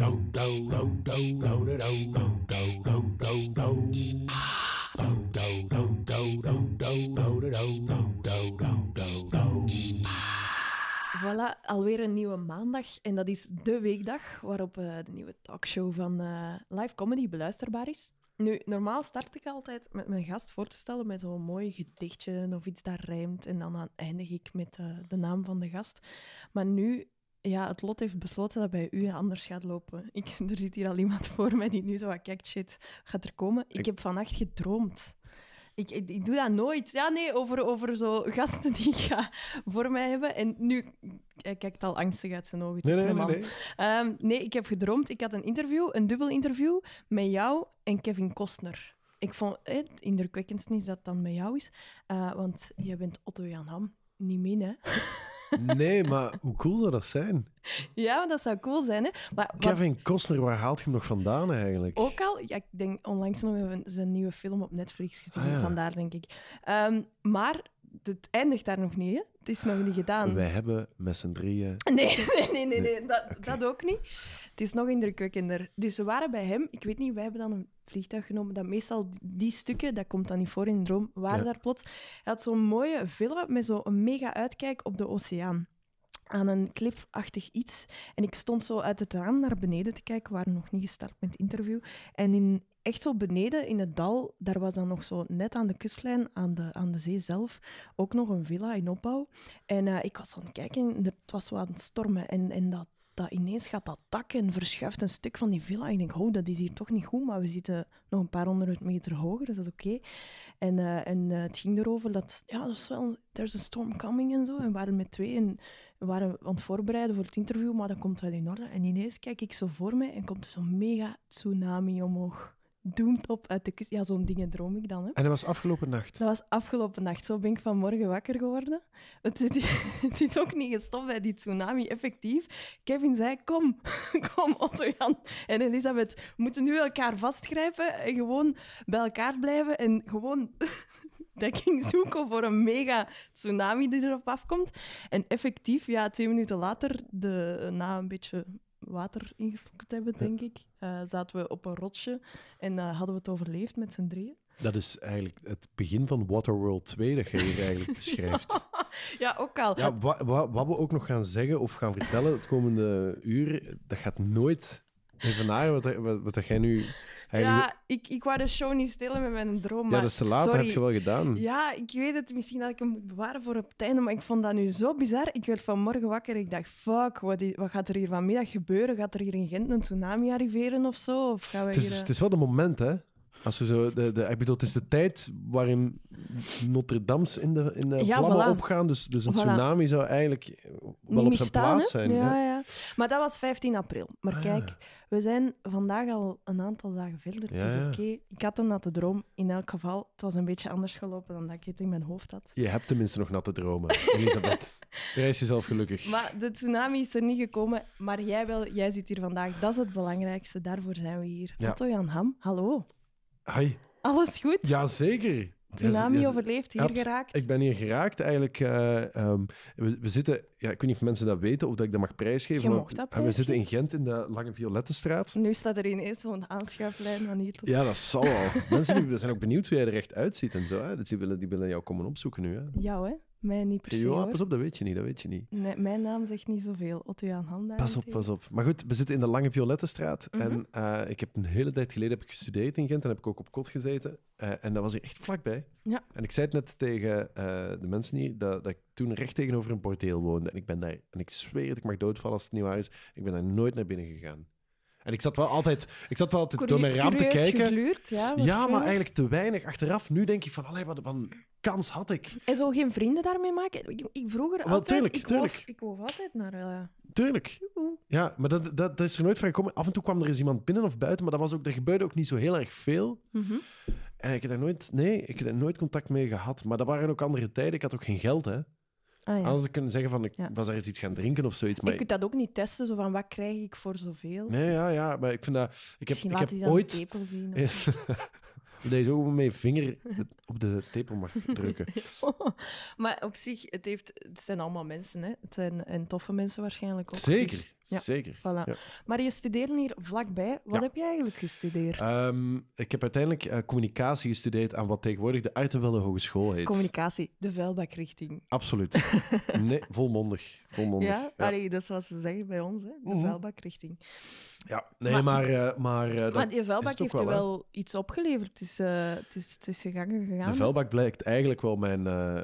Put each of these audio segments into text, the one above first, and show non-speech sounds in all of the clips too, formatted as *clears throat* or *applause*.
Voilà, alweer een nieuwe maandag. En dat is de weekdag waarop eh, de nieuwe talkshow van eh, Live Comedy beluisterbaar is. Nu, normaal start ik altijd met mijn gast voor te stellen met zo'n mooi gedichtje of iets dat rijmt. En dan eindig ik met eh, de naam van de gast. Maar nu ja, het lot heeft besloten dat bij u anders gaat lopen. Ik, *laughs* er zit hier al iemand voor mij die nu zo wat kijkt, shit, gaat er komen? Ik, heb vannacht gedroomd. Ik, ik, doe dat nooit. Ja, nee, over, over zo gasten die ik ga voor mij hebben. En nu, hij kijkt al angstig uit zijn ogen. Het nee, is nee, man. Ehm, nee, ik heb gedroomd. Ik had een interview, een dubbel interview, met jou en Kevin Kostner. Ik vond eh, het indrukwekkendst is dat dan met jou is. Eh, want jij bent Otto Jan Ham. Niet min, hè? *laughs* Nee, maar hoe cool zou dat zijn? Ja, dat zou cool zijn. Hè? Maar Kevin Costner, waar haalt je hem nog vandaan eigenlijk? Ook al, ja, ik denk onlangs nog even zijn nieuwe film op Netflix gezien. Ah, vandaar denk ik. Ehm, maar het eindigt daar nog niet. Hè? Het is nog niet gedaan. Wij hebben met z'n drieën. *laughs* Nee, nee, nee, nee, Dat, dat ook niet. Het is nog indrukwekkender. Dus we waren bij hem. Ik weet niet, wij hebben dan een vliegtuig genomen, dat meestal die stukken, dat komt dan niet voor in Droom, waren daar plots. Hij had zo'n mooie villa met zo'n mega uitkijk op de oceaan. Aan een klifachtig iets. En ik stond zo uit het raam naar beneden te kijken. We waren nog niet gestart met het interview. En in, echt zo beneden in het dal, daar was dan nog zo net aan de kustlijn, aan de, aan de zee zelf, ook nog een villa in opbouw. En eh, ik was aan het kijken, het was zo aan het stormen. En, en dat dat ineens gaat dat dak en verschuift een stuk van die villa. En ik denk, oh, dat is hier toch niet goed, maar we zitten nog een paar honderd meter hoger, dat is oké. En, eh, en eh, het ging erover dat, ja, dat is wel, there's a storm coming en zo. En we waren met twee en we waren aan het voorbereiden voor het interview, maar dat komt wel in orde. En ineens kijk ik zo voor me en komt er zo'n mega tsunami omhoog doemt op uit de kust. Ja, zo'n dingen droom ik dan. Hè. En dat was afgelopen nacht? Dat was afgelopen nacht. Zo ben ik vanmorgen wakker geworden. Het, het is ook niet gestopt bij die tsunami, effectief. Kevin zei, kom, *laughs* kom Otto-Jan en Elisabeth, we moeten nu elkaar vastgrijpen en gewoon bij elkaar blijven en gewoon *laughs* dekking zoeken voor een mega tsunami die erop afkomt. En effectief, ja, twee minuten later, de, na een beetje water ingeslokt hebben, denk ik, eh, zaten we op een rotsje en eh, hadden we het overleefd met z'n drieën. Dat is eigenlijk het begin van Waterworld 2 dat jij hier eigenlijk beschrijft. *laughs* ja, ook al. Ja, wat we ook nog gaan zeggen of gaan vertellen het komende uur, dat gaat nooit naar, wat, wat, wat jij nu ja, ik, ik wou de show niet stillen met mijn droom. Ja, dat is te dat heb je wel gedaan. Ja, ik weet het. Misschien dat ik hem moet bewaren voor op het einde, maar ik vond dat nu zo bizar. Ik werd vanmorgen wakker ik dacht, fuck, wat, wat gaat er hier vanmiddag gebeuren? Gaat er hier in Gent een tsunami arriveren of zo? Of gaan we het, is, het eh, is wel de moment, hè? Als zo de, de, ik bedoel, het is de tijd waarin Notre-Dame's in de, in de vlammen opgaan. Dus, dus een tsunami zou eigenlijk wel op zijn plaats zijn. Ja, ja, Maar dat was 15 april. Maar ah. kijk, we zijn vandaag al een aantal dagen verder. Het is oké. Ik had een natte droom. In elk geval, het was een beetje anders gelopen dan dat ik het in mijn hoofd had. Je hebt tenminste nog natte dromen, Elisabeth. *laughs* Reis jezelf gelukkig. Maar de tsunami is er niet gekomen, maar jij wel. Jij zit hier vandaag. Dat is het belangrijkste. Daarvoor zijn we hier. Otto Jan Ham, hallo. Hi. Alles goed? Jazeker. Tsunami overleeft overleefd, hier geraakt. Ik ben hier geraakt. Eigenlijk, eh, ehm, we, we, zitten, ja, ik weet niet of mensen dat weten of dat ik dat mag prijsgeven. Je mocht dat eh, We zitten in Gent in de Lange Violettenstraat. Nu staat er ineens zo'n aanschuiflijn van hier tot... Ja, dat zal wel. *laughs* mensen die, zijn ook benieuwd hoe jij er echt uitziet en zo. Hè. Dus die willen, die willen jou komen opzoeken nu. Hè. Jou, hè? mij niet Ja, pas op, dat weet je niet. Dat weet je niet. Nee, mijn naam zegt niet zoveel. Otto Jan Handa. Pas op, pas op. Maar goed, we zitten in de Lange Violettenstraat. Mm En eh, ik heb een hele tijd geleden heb ik gestudeerd in Gent en heb ik ook op kot gezeten. Eh, en dat was ik echt vlakbij. Ja. En ik zei het net tegen eh, de mensen hier dat, dat, ik toen recht tegenover een Porteel woonde. En ik ben daar, en ik zweer dat ik mag doodvallen als het niet waar is. Ik ben daar nooit naar binnen gegaan. En ik zat wel altijd, ik zat wel altijd door mijn raam te kijken. ja, ja maar eigenlijk te weinig. Achteraf, nu denk ik van, allee, wat een kans had ik. En zo geen vrienden daarmee maken? Ik, ik vroeger altijd... ik tuurlijk. ik altijd naar... Uh... Tuurlijk. Ja, maar dat, dat, dat, is er nooit van gekomen. Af en toe kwam er eens iemand binnen of buiten, maar dat was ook, er gebeurde ook niet zo heel erg veel. Mhm. En ik heb daar nooit... Nee, ik heb daar nooit contact mee gehad. Maar dat waren ook andere tijden. Ik had ook geen geld, hè. Ah, ja. Anders kunnen zeggen van, ik ja. was eens iets gaan drinken of zoiets. Maar je kunt dat ook niet testen, zo van, wat krijg ik voor zoveel? Nee, ja, ja, maar ik vind dat... Ik heb, ik heb ooit... zien. *laughs* dat je zo met je vinger op de tepel mag *laughs* drukken. maar op zich, het, heeft, het zijn allemaal mensen, hè. Het zijn en toffe mensen waarschijnlijk ook. Zeker. Ja, Zeker. Voilà. Maar je studeerde hier vlakbij. Wat heb je eigenlijk gestudeerd? Ehm, ik heb uiteindelijk eh, communicatie gestudeerd aan wat tegenwoordig de Artenvelde Hogeschool heet. Communicatie, de vuilbakrichting. Absoluut. *laughs* nee, volmondig. volmondig. Ja, Allee, dat is wat ze zeggen bij ons, hè? de mm. vuilbakrichting. Ja, nee, maar... Maar, eh, maar, uh, die vuilbak heeft wel, wel iets opgeleverd. Het is, het is, het is gegangen gegaan. De vuilbak blijkt eigenlijk wel mijn,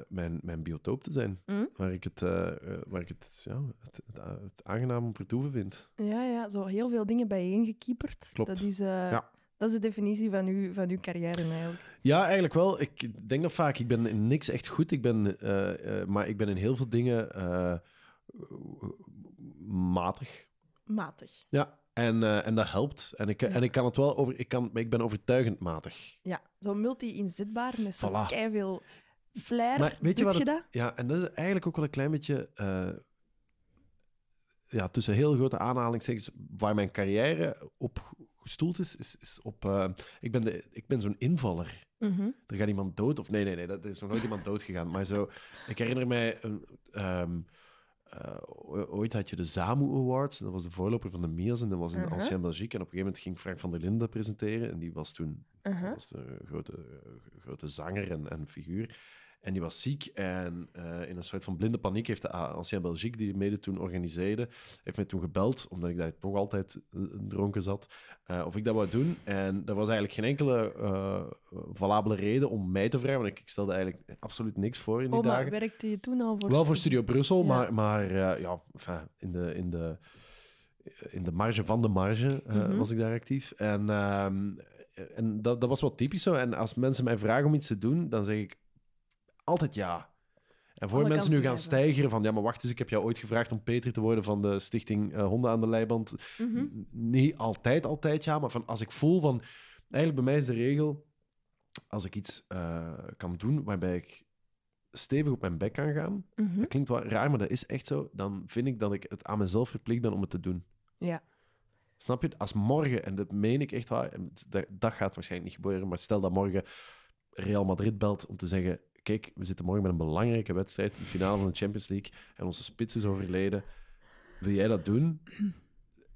mijn, mijn biotoop te zijn. Mhm. Waar ik het, waar ik het, ja, het, het, aangenaam ja, ja, zo heel veel dingen bijeengekieperd. Klopt. Dat is, eh, dat is de definitie van, uw van uw carrière eigenlijk. Ja, eigenlijk wel. Ik denk dat vaak, ik ben in niks echt goed. Ik ben, eh, eh, maar ik ben in heel veel dingen matig. Matig. Ja, en, en dat helpt. En ik, en ik kan het wel over. Ik, kan, ik ben overtuigend matig. Ja, zo multi-inzetbaar met zo'n voilà. veel flair. weet je wat je dat? Ja, en dat is eigenlijk ook wel een klein beetje ja, tussen heel grote aanhalingstekens, waar mijn carrière op gestoeld is, is, is op... Eh, ik ben, de, ik ben zo'n invaller. Mhm. Er gaat iemand dood, of nee, nee, nee, dat is nog nooit iemand *laughs* dood gegaan. Maar zo, ik herinner mij... Ehm, eh, ooit had je de ZAMU Awards, en dat was de voorloper van de Mias, en dat was in uh uh-huh. Ancien Belgique. En op een gegeven moment ging Frank van der Linden presenteren, en die was toen uh was de grote, eh, grote zanger en, en figuur. En die was ziek en eh, in een soort van blinde paniek heeft de Ancien Belgique, die mede toen organiseerde, heeft mij toen gebeld, omdat ik daar toch altijd dronken zat, eh, of ik dat wou doen. En er was eigenlijk geen enkele uh, valabele reden om mij te vragen, want ik stelde eigenlijk absoluut niks voor in die oh, maar werkte je toen al voor... Wel voor Studio Brussel, maar, ja, in de... In de in de marge van de marge mhm. was ik daar actief. En, ehm, en dat, dat was wat typisch zo. En als mensen mij vragen om iets te doen, dan zeg ik altijd ja. En voor mensen nu gaan stijgen stijgeren van ja, maar wacht eens, ik heb jou ooit gevraagd om Peter te worden van de stichting eh, Honden aan de Leiband. Mm Niet altijd, altijd ja, maar van als ik voel van, eigenlijk bij mij is de regel, als ik iets eh, kan doen waarbij ik stevig op mijn bek kan gaan, mhm. dat klinkt wel raar, maar dat is echt zo, dan vind ik dat ik het aan mezelf verplicht ben om het te doen. Ja. Snap je? Als morgen, en dat meen ik echt waar, dat, dat gaat waarschijnlijk niet gebeuren, maar stel dat morgen Real Madrid belt om te zeggen, kijk, we zitten morgen met een belangrijke wedstrijd, de finale van de Champions League, en onze spits is overleden. Wil jij dat doen?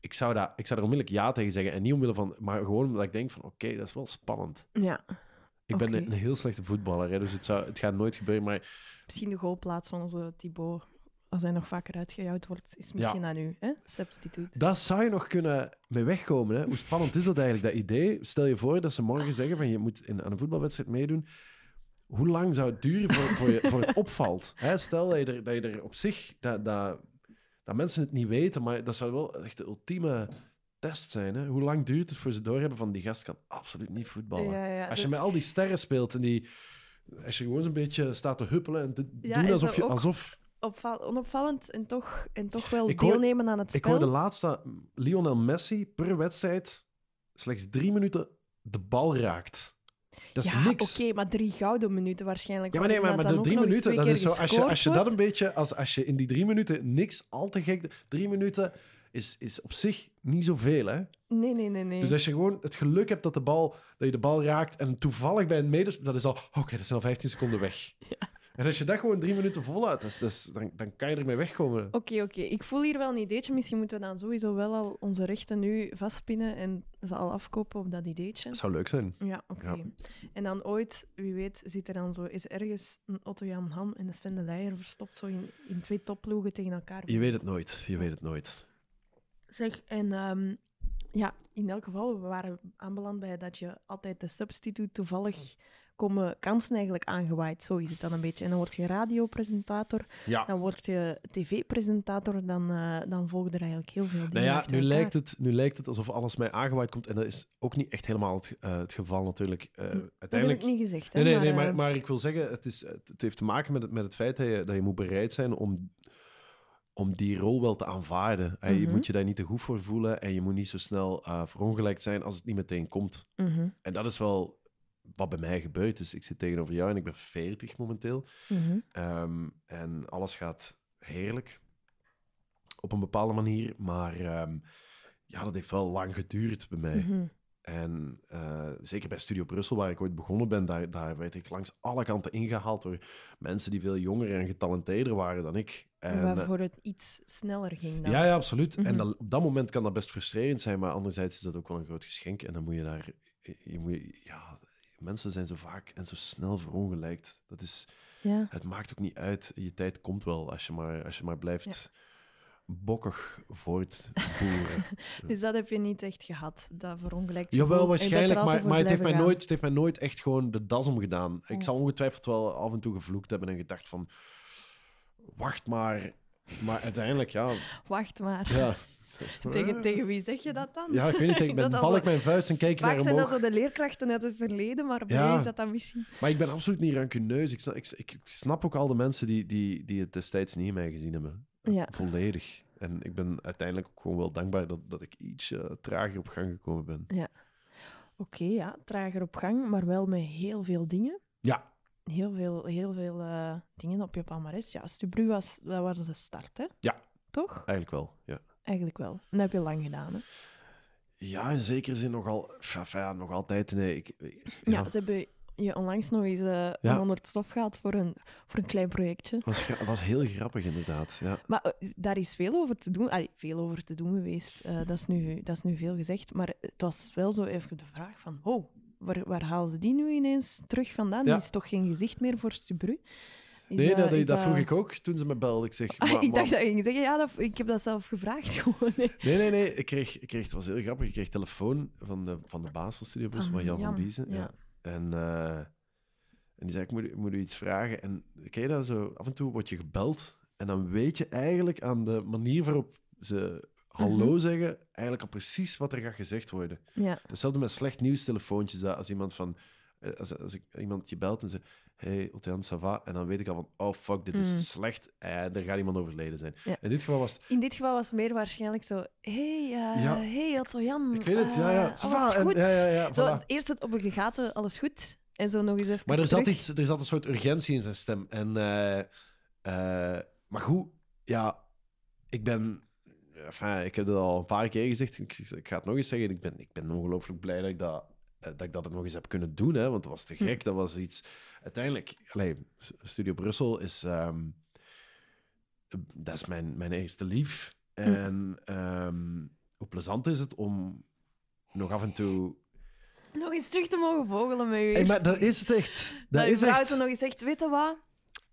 Ik zou, dat, ik zou er onmiddellijk ja tegen zeggen. En niet omwille van... Maar gewoon omdat ik denk van, oké, dat is wel spannend. Ja. Ik ben een, heel slechte voetballer, hè, dus het, zou, het gaat nooit gebeuren, maar... Misschien de goalplaats van onze Thibaut, als hij nog vaker uitgejouwd wordt, is misschien aan u, hè? substituut. Dat zou je nog kunnen mee wegkomen. Hè? Hoe spannend is dat eigenlijk, dat idee? Stel je voor dat ze morgen zeggen van je moet in, aan een voetbalwedstrijd meedoen hoe lang zou het duren voor, voor, voor het opvalt? *laughs* Hè, stel dat je, er, dat je er op zich, dat, dat, dat mensen het niet weten, maar dat zou wel echt de ultieme test zijn. Hè? Hoe lang duurt het voor ze doorhebben van die gast kan absoluut niet voetballen? als je met al die sterren speelt en die. Als je gewoon zo'n beetje staat te huppelen en te doen alsof je. Alsof... onopvallend en toch, en toch wel deelnemen aan het spel. Ik hoorde de laatste Lionel Messi per wedstrijd slechts drie minuten de bal raakt. Dat ja, Oké, maar drie gouden minuten waarschijnlijk. Ja, maar nee, maar, maar de drie minuten, dat is zo. Als je, als je dat een beetje, als, als je in die drie minuten niks al te gek. Drie minuten is, is op zich niet zoveel, hè? Nee, nee, nee, nee. Dus als je gewoon het geluk hebt dat, de bal, dat je de bal raakt en toevallig bij een medespeler, dat is al, oké, dat zijn al 15 seconden weg. *laughs* Ja. En als je dat gewoon drie minuten volhoudt, dus, dus, dan, kan je ermee wegkomen. Oké, oké. Ik voel hier wel een ideetje. Misschien moeten we dan sowieso wel al onze rechten nu vastpinnen en ze al afkopen op dat ideetje. Dat zou leuk zijn. Ja, oké. En dan ooit, wie weet, zit er dan zo, is ergens een Otto-Jan Ham en de Sven de Leijer verstopt zo in, twee topploegen tegen elkaar. Je weet het nooit. Je weet het nooit. Zeg, en ehm, ja, in elk geval, we waren aanbeland bij dat je altijd de substituut toevallig komen kansen eigenlijk aangewaaid. Zo is het dan een beetje. En dan word je radiopresentator, dan word je tv-presentator, dan, eh, dan volgen er eigenlijk heel veel nou dingen. Nou ja, nu lijkt, het, nu lijkt het alsof alles mij aangewaaid komt. En dat is ook niet echt helemaal het, eh, het geval natuurlijk. uiteindelijk... Eh, dat heb ik niet gezegd. Hè, nee, nee, maar, nee, maar, maar, ik wil zeggen, het, is, het heeft te maken met het, met het feit dat je, dat je moet bereid zijn om om die rol wel te aanvaarden. Je mhm. moet je daar niet te goed voor voelen en je moet niet zo snel uh, verongelijkt zijn als het niet meteen komt. Mhm. En dat is wel wat bij mij gebeurt is. Ik zit tegenover jou en ik ben 40 momenteel. Mhm. Ehm, en alles gaat heerlijk. Op een bepaalde manier. Maar ehm, ja, dat heeft wel lang geduurd bij mij. Mhm. En eh, zeker bij Studio Brussel, waar ik ooit begonnen ben, daar, daar werd ik langs alle kanten ingehaald door mensen die veel jonger en getalenteerder waren dan ik. En, waarvoor eh, het iets sneller ging dan. Ja, ja absoluut. En mhm. op dat moment kan dat best frustrerend zijn, maar anderzijds is dat ook wel een groot geschenk. En dan moet je daar, je moet, ja, mensen zijn zo vaak en zo snel verongelijkt. Dat is, ja. Het maakt ook niet uit. Je tijd komt wel als je maar, als je maar blijft ja. bokkig voortboeren. *laughs* dus dat heb je niet echt gehad, dat verongelijkt Jawel, waarschijnlijk, maar, maar het, heeft mij nooit, het heeft mij nooit echt gewoon de das omgedaan. Ik zal ongetwijfeld wel af en toe gevloekt hebben en gedacht van... Wacht maar, maar uiteindelijk, ja. *laughs* Wacht maar. Ja, *laughs* Tegen, tegen wie zeg je dat dan? Ja, ik weet niet. *laughs* Ik ben balk mijn vuist en kijk naar omhoog. Vaak zijn dat zo de leerkrachten uit het verleden, maar bij ja. is dat dan misschien... Maar ik ben absoluut niet rancuneus. Ik, ik, ik snap ook al de mensen die, die, die het destijds niet in mij gezien hebben. Ja. Volledig. En ik ben uiteindelijk ook gewoon wel dankbaar dat, dat ik iets uh, eh, trager op gang gekomen ben. Ja. Oké, ja. Trager op gang, maar wel met heel veel dingen. Ja. Heel veel, heel veel eh, dingen op je palmarès. Ja, Stubru was, dat was de start, hè? Ja. Toch? Eigenlijk wel, ja. Eigenlijk wel. dat heb je lang gedaan, hè? Ja, in zekere zin nogal... Enfin, ja, nog altijd, nee. Ik, ja. ze hebben je onlangs nog eens uh, ja. onder het stof gehad voor een, voor een klein projectje. Dat was, was, heel grappig, inderdaad. Ja. Maar eh, daar is veel over te doen. veel over te doen geweest. Eh, dat, is nu, dat is nu veel gezegd. Maar het was wel zo even de vraag van... Oh, waar, waar halen ze die nu ineens terug vandaan? Die is toch geen gezicht meer voor Subru? nee, dat, dat, vroeg ik ook toen ze me belde. Ik, zeg, ah, ik dacht dat je ging zeggen, ja, dat, ik heb dat zelf gevraagd *laughs* gewoon. Nee, nee, nee. nee. Ik kreeg, ik kreeg, het was heel grappig, ik kreeg telefoon van de, van de baas van Studio ah, van Jan, van Biezen. Ja. ja. En, eh, en die zei, ik moet, moet u iets vragen. En ken je dat zo, af en toe word je gebeld en dan weet je eigenlijk aan de manier waarop ze hallo mhm. zeggen, eigenlijk al precies wat er gaat gezegd worden. Ja. Hetzelfde met slecht nieuws telefoontjes. Als iemand van... Eh, als, als, ik, iemand je belt en ze hey, ça Sava. En dan weet ik al van, oh fuck, dit is mm. slecht. En er gaat iemand overleden zijn. In dit geval was het... In dit geval was het meer waarschijnlijk zo, hey, uh, hey, otto Ik weet het, ja, ja. Eh, alles goed. Ja, zo, eerst het obligaten, alles goed. En zo nog eens Maar er zat, iets, er zat een soort urgentie in zijn stem. En, eh, maar goed, ja, ik ben... ik heb dat al een paar keer gezegd. Ik, ik ga het nog eens zeggen. Ik ben, ik ben ongelooflijk blij dat ik dat eh, dat ik dat nog eens heb kunnen doen, hè, want dat was te hm. gek. Dat was iets. Uiteindelijk, allez, Studio Brussel is. Ehm, dat is mijn, mijn eerste lief. Hm. En ehm, hoe plezant is het om nog af en toe. Nog eens terug te mogen vogelen met je. Hey, maar dat is het echt. Dat, dat is echt. nog eens echt Weet wat?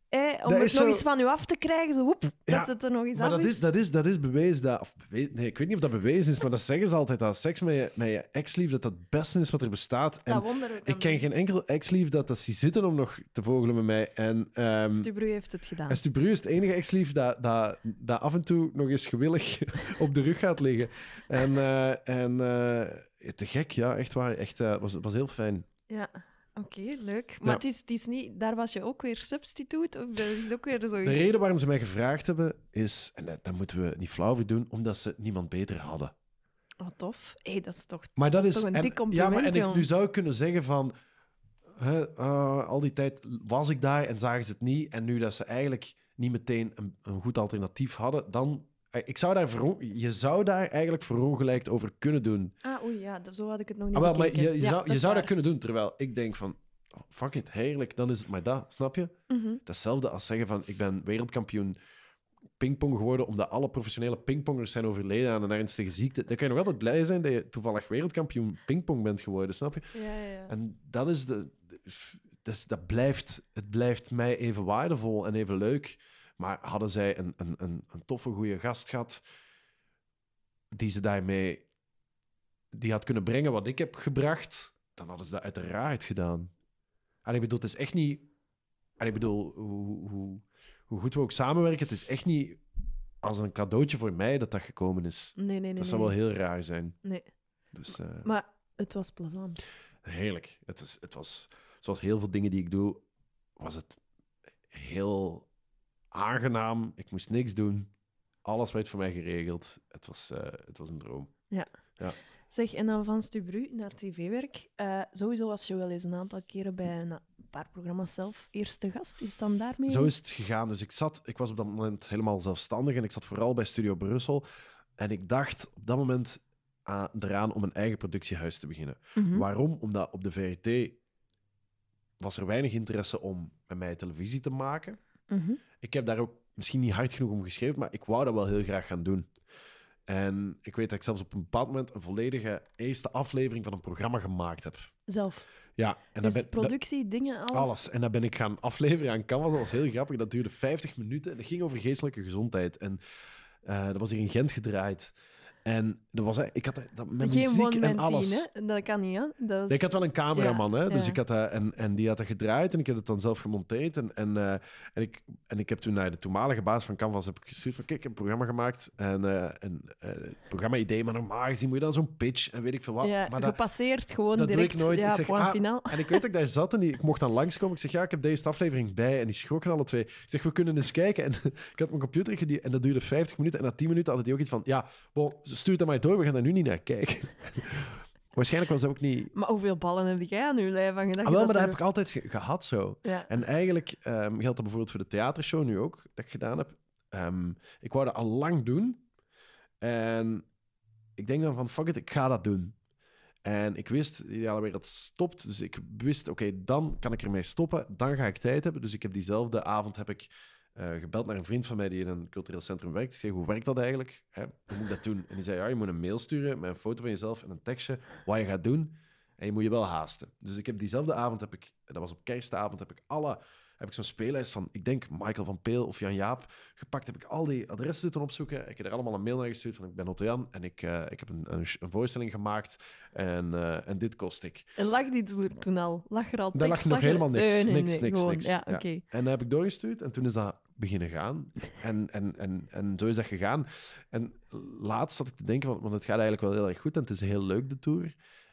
om het nog eens van u af te krijgen, zo hoep, ja, dat het er nog eens maar dat is. Dat is, dat is bewezen. Dat, of nee, ik weet niet of dat bewezen is, maar dat zeggen ze altijd. Dat seks met je, met je ex-lief, dat dat het beste is wat er bestaat. dat wonder ik. ken geen enkel ex-lief dat dat ziet zitten om nog te vogelen met mij. En, um, Stubru heeft het gedaan. En Stubru is het enige ex-lief dat, dat, dat af en toe nog eens gewillig *laughs* op de rug gaat liggen. En, eh, en eh, te gek, ja, echt waar. Echt, eh, was, was heel fijn. Ja. Oké, leuk. Maar het, is, het is niet, daar was je ook weer substituut? Of is ook weer zoiets? De reden waarom ze mij gevraagd hebben is, en dat moeten we niet flauw doen, omdat ze niemand beter hadden. Oh, tof. Hé, hey, dat is toch, maar dat, is, toch een en, dik compliment, Ja, maar en ik nu zou kunnen zeggen van... Eh, al die tijd was ik daar en zagen ze het niet. En nu dat ze eigenlijk niet meteen een, een goed alternatief hadden, dan eh, ik zou daar je zou daar eigenlijk verongelijkt over kunnen doen. Ah, oei, ja, zo had ik het nog niet Ah, wel, maar je, zou, dat je zou dat kunnen doen, terwijl ik denk van... Oh, fuck it, heerlijk, dan is het maar dat, snap je? Mhm. Hetzelfde Datzelfde als zeggen van, ik ben wereldkampioen pingpong geworden omdat alle professionele pingpongers zijn overleden aan een ernstige ziekte. Dan kan je nog altijd blij zijn dat je toevallig wereldkampioen pingpong bent geworden, snap je? Ja, ja, ja. En dat is de. dat blijft, het blijft mij even waardevol en even leuk. Maar hadden zij een, een, een, een toffe, goede gast gehad die ze daarmee die had kunnen brengen wat ik heb gebracht, dan hadden ze dat uiteraard gedaan. En ik bedoel, het is echt niet. En ik bedoel, hoe, hoe, hoe goed we ook samenwerken, het is echt niet als een cadeautje voor mij dat dat gekomen is. Nee, nee, nee. Dat zou wel heel raar zijn. Nee. Dus, eh, Maar het was plezant. Heerlijk. Het het was, zoals heel veel dingen die ik doe, was het heel aangenaam. Ik moest niks doen. Alles werd voor mij geregeld. Het was, eh, het was een droom. Ja. ja. Zeg, en dan van Stubru naar tv-werk. Eh, sowieso was je wel eens een aantal keren bij een paar programma's zelf eerste gast. Is dan daarmee? Zo is het gegaan. Dus ik, zat, ik was op dat moment helemaal zelfstandig en ik zat vooral bij Studio Brussel. En ik dacht op dat moment aan, eraan om een eigen productiehuis te beginnen. Mhm. Waarom? Omdat op de VRT was er weinig interesse om met mij televisie te maken. Mm ik heb daar ook misschien niet hard genoeg om geschreven, maar ik wou dat wel heel graag gaan doen. En ik weet dat ik zelfs op een bepaald moment een volledige eerste aflevering van een programma gemaakt heb. Zelf? Ja. En dus ben, productie, dingen, alles? Alles. En dat ben ik gaan afleveren aan Canvas. Dat was heel grappig. Dat duurde 50 minuten en dat ging over geestelijke gezondheid. En eh, dat was hier in Gent gedraaid. En er was, ik had dat met muziek en alles. dat kan niet, hè? ik had wel een cameraman, hè? dus ik had dat, en, en die had dat gedraaid en ik heb het dan zelf gemonteerd. En, en, eh, en, ik, en ik heb toen naar de toenmalige baas van Canvas heb ik gestuurd van, kijk, ik heb een programma gemaakt en een eh, eh, programma-idee, maar normaal gezien moet je dan zo'n pitch en weet ik veel wat. Ja, maar dat, gepasseerd, gewoon dat direct. Doe ik nooit. Ja, ik zeg, ah, En ik weet dat ik zat en die, ik mocht dan langskomen. Ik zeg, ja, ik heb deze aflevering bij en die schrokken alle twee. Ik zeg, we kunnen eens kijken. *laughs* En ik had mijn computer en dat duurde 50 minuten. En na 10 minuten had hij ook iets van, ja, bon, stuur dat maar door, we gaan daar nu niet naar kijken. *laughs* Waarschijnlijk was dat ook niet... Maar hoeveel ballen heb jij aan uw lijf hangen? Ah, wel, maar dat heb ik altijd gehad zo. En eigenlijk ehm, geldt dat bijvoorbeeld voor de theatershow nu ook, dat ik gedaan heb. Ehm, ik wou dat al lang doen. En ik denk dan van, fuck it, ik ga dat doen. En ik wist, ja, dat het stopt. Dus ik wist, oké, dan kan ik ermee stoppen. Dan ga ik tijd hebben. Dus ik heb diezelfde avond heb ik eh, gebeld naar een vriend van mij die in een cultureel centrum werkt. Ik zei, hoe werkt dat eigenlijk? Hè? Hoe moet ik dat doen? En die zei, ja, je moet een mail sturen met een foto van jezelf en een tekstje wat je gaat doen. En je moet je wel haasten. Dus ik heb diezelfde avond, heb ik, dat was op kerstavond, heb ik alle... Heb ik zo'n speellijst van, ik denk Michael van Peel of Jan Jaap gepakt. Heb ik al die adressen zitten opzoeken. Ik heb er allemaal een mail naar gestuurd van, ik ben Otto Jan en ik, eh, ik heb een, een, voorstelling gemaakt en, eh, en dit kost ik. En lag die toen al? Lag er al Daar lag nog helemaal niks. Nee, niks, niks, niks. Ja, En dan heb ik doorgestuurd en toen is dat beginnen gaan. En, en, en, en zo is dat gegaan. En laatst zat ik te denken, want, want het gaat eigenlijk wel heel erg goed en het is heel leuk, de Tour.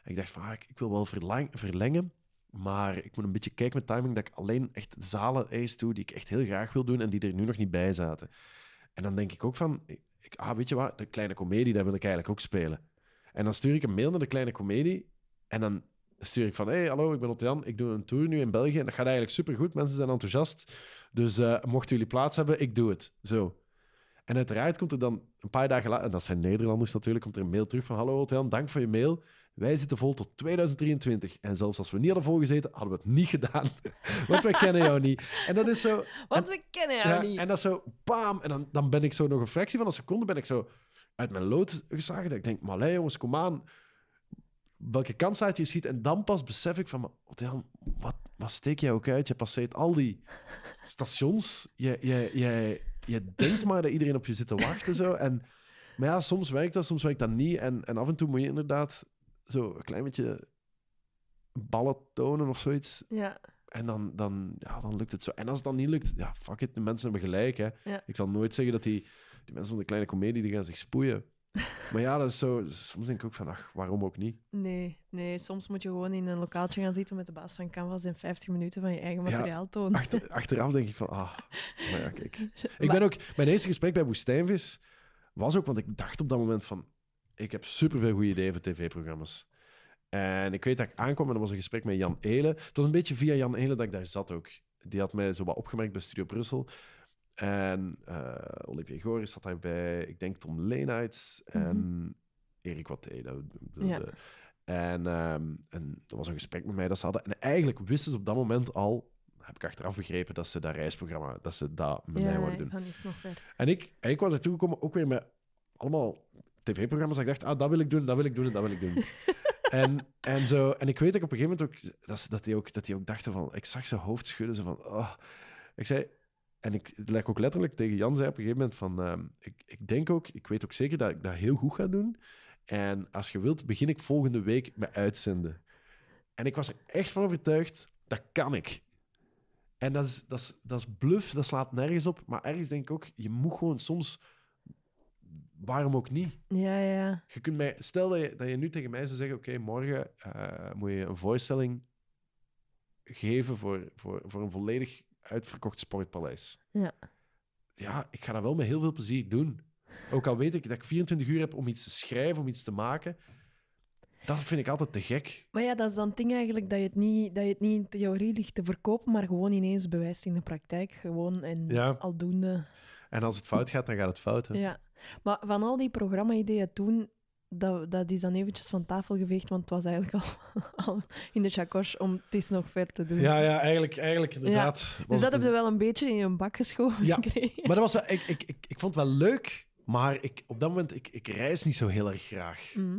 En ik dacht van, ah, ik, wil wel verlengen, maar ik moet een beetje kijken met timing dat ik alleen echt zalen eis doe die ik echt heel graag wil doen en die er nu nog niet bij zaten. En dan denk ik ook van, ik, ah, weet je wat, de kleine comedie daar wil ik eigenlijk ook spelen. En dan stuur ik een mail naar de kleine comedie en dan stuur ik van: hey, hallo, ik ben Otjan. Ik doe een tour nu in België. En dat gaat eigenlijk supergoed. Mensen zijn enthousiast. Dus uh, mochten jullie plaats hebben, ik doe het. Zo. En uiteraard komt er dan een paar dagen later, en dat zijn Nederlanders natuurlijk, komt er een mail terug van: Hallo Otjan, dank voor je mail. Wij zitten vol tot 2023. En zelfs als we niet hadden volgezeten, hadden we het niet gedaan. *laughs* Want wij kennen jou niet. En dat is zo. Want we kennen jou niet. En dat is zo, bam. En dan, dan ben ik zo nog een fractie van een seconde ben ik zo uit mijn lood geslagen. Dat ik denk: Malé jongens, kom aan welke kans uit je schiet. En dan pas besef ik van, oh, wat, wat steek jij ook uit? Je passeert al die stations. Je, je, je, je denkt maar dat iedereen op je zit te wachten. Zo. En, maar ja, soms werkt dat, soms werkt dat niet. En, en af en toe moet je inderdaad zo een klein beetje ballen tonen of zoiets. Ja. En dan, dan, ja, dan lukt het zo. En als het dan niet lukt, ja, fuck it, de mensen hebben gelijk. Hè. Ik zal nooit zeggen dat die, die mensen van de kleine comedie die gaan zich spoeien. Maar ja, dat is zo. Soms denk ik ook van, ach, waarom ook niet? Nee, nee, soms moet je gewoon in een lokaaltje gaan zitten met de baas van Canvas en 50 minuten van je eigen materiaal tonen. achteraf denk ik van, ah, maar ja, kijk. *laughs* Ik ben ook, mijn eerste gesprek bij Woestijnvis was ook, want ik dacht op dat moment van, ik heb superveel goede ideeën voor tv-programma's. En ik weet dat ik aankwam en er was een gesprek met Jan Eele. Het was een beetje via Jan Eele dat ik daar zat ook. Die had mij zo wat opgemerkt bij Studio Brussel. En eh, Olivier Goris zat daarbij. Ik denk Tom Leenheids en mhm. Erik Watté. Dat, en, ehm, en er was een gesprek met mij dat ze hadden. En eigenlijk wisten ze op dat moment al, heb ik achteraf begrepen, dat ze dat reisprogramma, dat ze dat met mij wilden doen. En ik, en ik was er toegekomen ook weer met allemaal tv-programma's. Ik dacht, ah, dat wil ik doen, dat wil ik doen en dat wil ik doen. *laughs* en, en, zo, en ik weet dat ik op een gegeven moment ook, dat, ze, dat, die ook, dat die ook dachten van, ik zag zijn hoofd schudden, van, oh. Ik zei, en ik leg ook letterlijk tegen Jan zei op een gegeven moment van... Ehm, ik, ik denk ook, ik weet ook zeker dat ik dat heel goed ga doen. En als je wilt, begin ik volgende week met uitzenden. En ik was er echt van overtuigd, dat kan ik. En dat is, dat is, dat is bluff, dat slaat nergens op. Maar ergens denk ik ook, je moet gewoon soms... Waarom ook niet? Ja, ja. Je kunt mij, stel dat je, dat je nu tegen mij zou zeggen, oké, morgen eh, moet je een voorstelling geven voor, voor, voor een volledig uitverkocht sportpaleis. Ja. Ja, ik ga dat wel met heel veel plezier doen. Ook al weet ik dat ik 24 uur heb om iets te schrijven, om iets te maken. Dat vind ik altijd te gek. Maar ja, dat is dan het ding eigenlijk dat je het niet, dat je het niet in theorie ligt te verkopen, maar gewoon ineens bewijst in de praktijk. Gewoon en ja. aldoende. En als het fout gaat, dan gaat het fout. Ja. Maar van al die programma-ideeën toen, dat, dat is dan eventjes van tafel geveegd, want het was eigenlijk *laughs* al, al in de chakos om het eens nog ver te doen. Ja, ja eigenlijk, eigenlijk inderdaad. Dus dat hebben we wel een beetje in een bak geschoven ja. Gekregen. Maar dat was ik, ik, ik, ik, vond het wel leuk, maar ik, op dat moment, ik, ik reis niet zo heel erg graag. Mhm.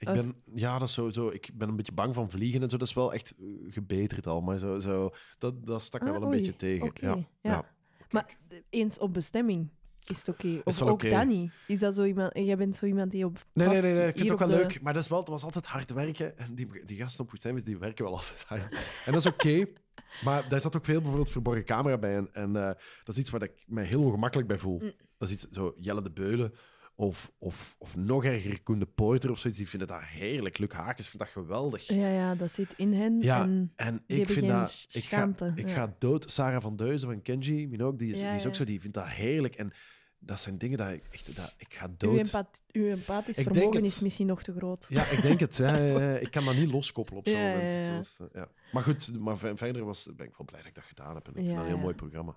Ik ben, ja, dat is zo, zo, ik ben een beetje bang van vliegen en zo. Dat is wel echt eh, gebeterd al, maar zo, zo, dat, dat stak er ah, wel een beetje tegen. Ja. ja. ja. Maar eens op bestemming. Is Of ook Danny, Is dat zo iemand... Jij bent zo iemand die op... Nee, nee, nee, ik vind het ook wel leuk. Maar dat is wel, het was altijd hard werken. Die, die gasten op Woestijn, die werken wel altijd hard. En dat is oké. *laughs* maar daar zat ook veel bijvoorbeeld verborgen camera bij. En, eh, dat is iets waar ik me heel ongemakkelijk bij voel. Mm. Dat is iets zo Jelle de Beulen of, of, of nog erger Koen de Poiter of zoiets. Die vinden dat heerlijk. Luc Haakens vindt dat geweldig. Ja, ja dat zit in hen. Ja, en, en ik vind dat... ik ga, ik ga dood. Sarah van Deuzen van Kenji die is, die is ook zo. Die vindt dat heerlijk. En dat zijn dingen dat ik echt dat, ik ga dood. Uw, empathisch vermogen is misschien nog te groot. Ja, ik denk het. *laughs* ik kan dat niet loskoppelen op zo'n ja, moment. Dus eh, maar goed, maar verder was, ben ik wel blij dat ik dat gedaan heb. En ik vind dat een heel mooi programma.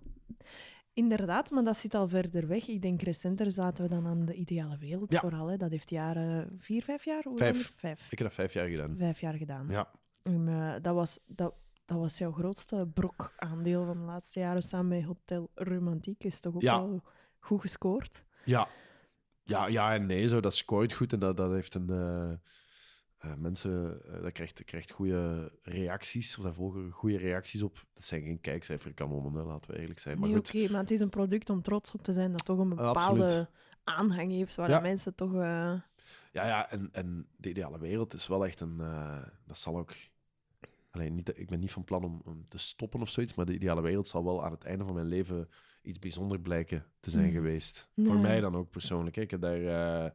Inderdaad, maar dat zit al verder weg. Ik denk recenter zaten we dan aan de ideale wereld vooral. Hè. Dat heeft jaren vier, vijf jaar? vijf. Ik heb dat vijf jaar gedaan. Vijf jaar gedaan. Ja. Um, eh, dat was... Dat, dat was jouw grootste aandeel van de laatste jaren samen met Hotel Romantiek. Is toch ook ja goed gescoord. Ja, ja, ja en nee. Zo, dat scoort goed en dat, dat heeft een. Eh, eh, mensen, eh, dat krijgt, krijgt goede reacties, of daar volgen goede reacties op. Dat zijn geen kijkcijfer, kan laten we eerlijk zijn. Maar nee, oké, maar het is een product om trots op te zijn dat toch een bepaalde aanhang heeft, waar ja. de mensen toch. Ja, ja en, en de ideale wereld is wel echt een. dat zal ook Alleen, niet, ik ben niet van plan om, om, te stoppen of zoiets, maar de ideale wereld zal wel aan het einde van mijn leven iets bijzonder blijken te zijn hmm. geweest. Voor mij dan ook persoonlijk. Ik heb daar, eh,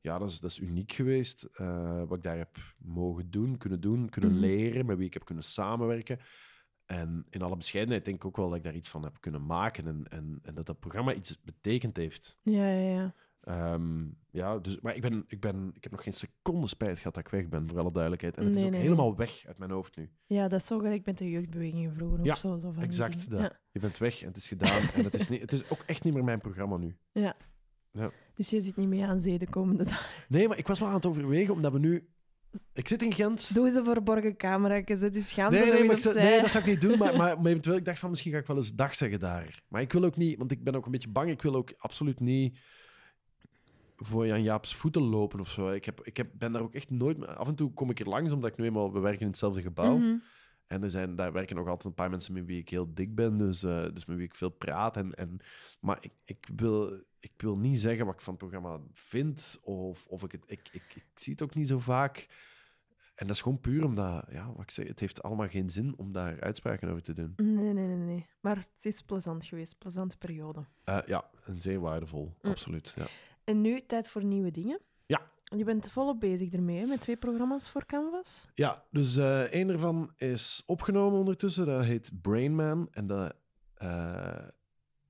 ja, dat is, dat is uniek geweest. Eh, wat ik daar heb mogen doen, kunnen doen, kunnen hmm. leren, met wie ik heb kunnen samenwerken. En in alle bescheidenheid denk ik ook wel dat ik daar iets van heb kunnen maken en, en, en dat dat programma iets betekend heeft. Ja, ja, ja. Ehm, ja, dus, maar ik, ben, ik, ben, ik heb nog geen seconde spijt gehad dat ik weg ben, voor alle duidelijkheid. En het is ook helemaal weg uit mijn hoofd nu. Ja, dat is zo ik ben de jeugdbeweging vroeger ja, of zo. exact. Dat. Je bent weg en het is gedaan. en het is, niet, het is ook echt niet meer mijn programma nu. Ja. ja. Dus je zit niet meer aan zee de komende dag. Nee, maar ik was wel aan het overwegen, omdat we nu... Ik zit in Gent. Doe eens een verborgen camera, zet je schaamte nee, nee, ik, nee, dat zou ik niet doen, maar, maar, maar eventueel, ik dacht van, misschien ga ik wel eens dag zeggen daar. Maar ik wil ook niet, want ik ben ook een beetje bang, ik wil ook absoluut niet voor Jan-Jaap's voeten lopen of zo. Ik, heb, ik heb, ben daar ook echt nooit... Mee. Af en toe kom ik er langs, omdat ik nu eenmaal... We werken in hetzelfde gebouw. Mhm. En er zijn, daar werken nog altijd een paar mensen met wie ik heel dik ben, dus, eh, dus met wie ik veel praat. En, en, maar ik, ik, wil, ik wil niet zeggen wat ik van het programma vind, of, of ik, het, ik, ik, ik zie het ook niet zo vaak. En dat is gewoon puur omdat, ja, wat ik zeg, het heeft allemaal geen zin om daar uitspraken over te doen. Nee, nee, nee, nee. Maar het is plezant geweest, plezante periode. Eh, ja, en zeer waardevol, mm. absoluut. Ja. En nu tijd voor nieuwe dingen. Ja. Je bent volop bezig ermee, met twee programma's voor Canvas. Ja, dus uh, één ervan is opgenomen ondertussen. Dat heet Brain Man En dat eh,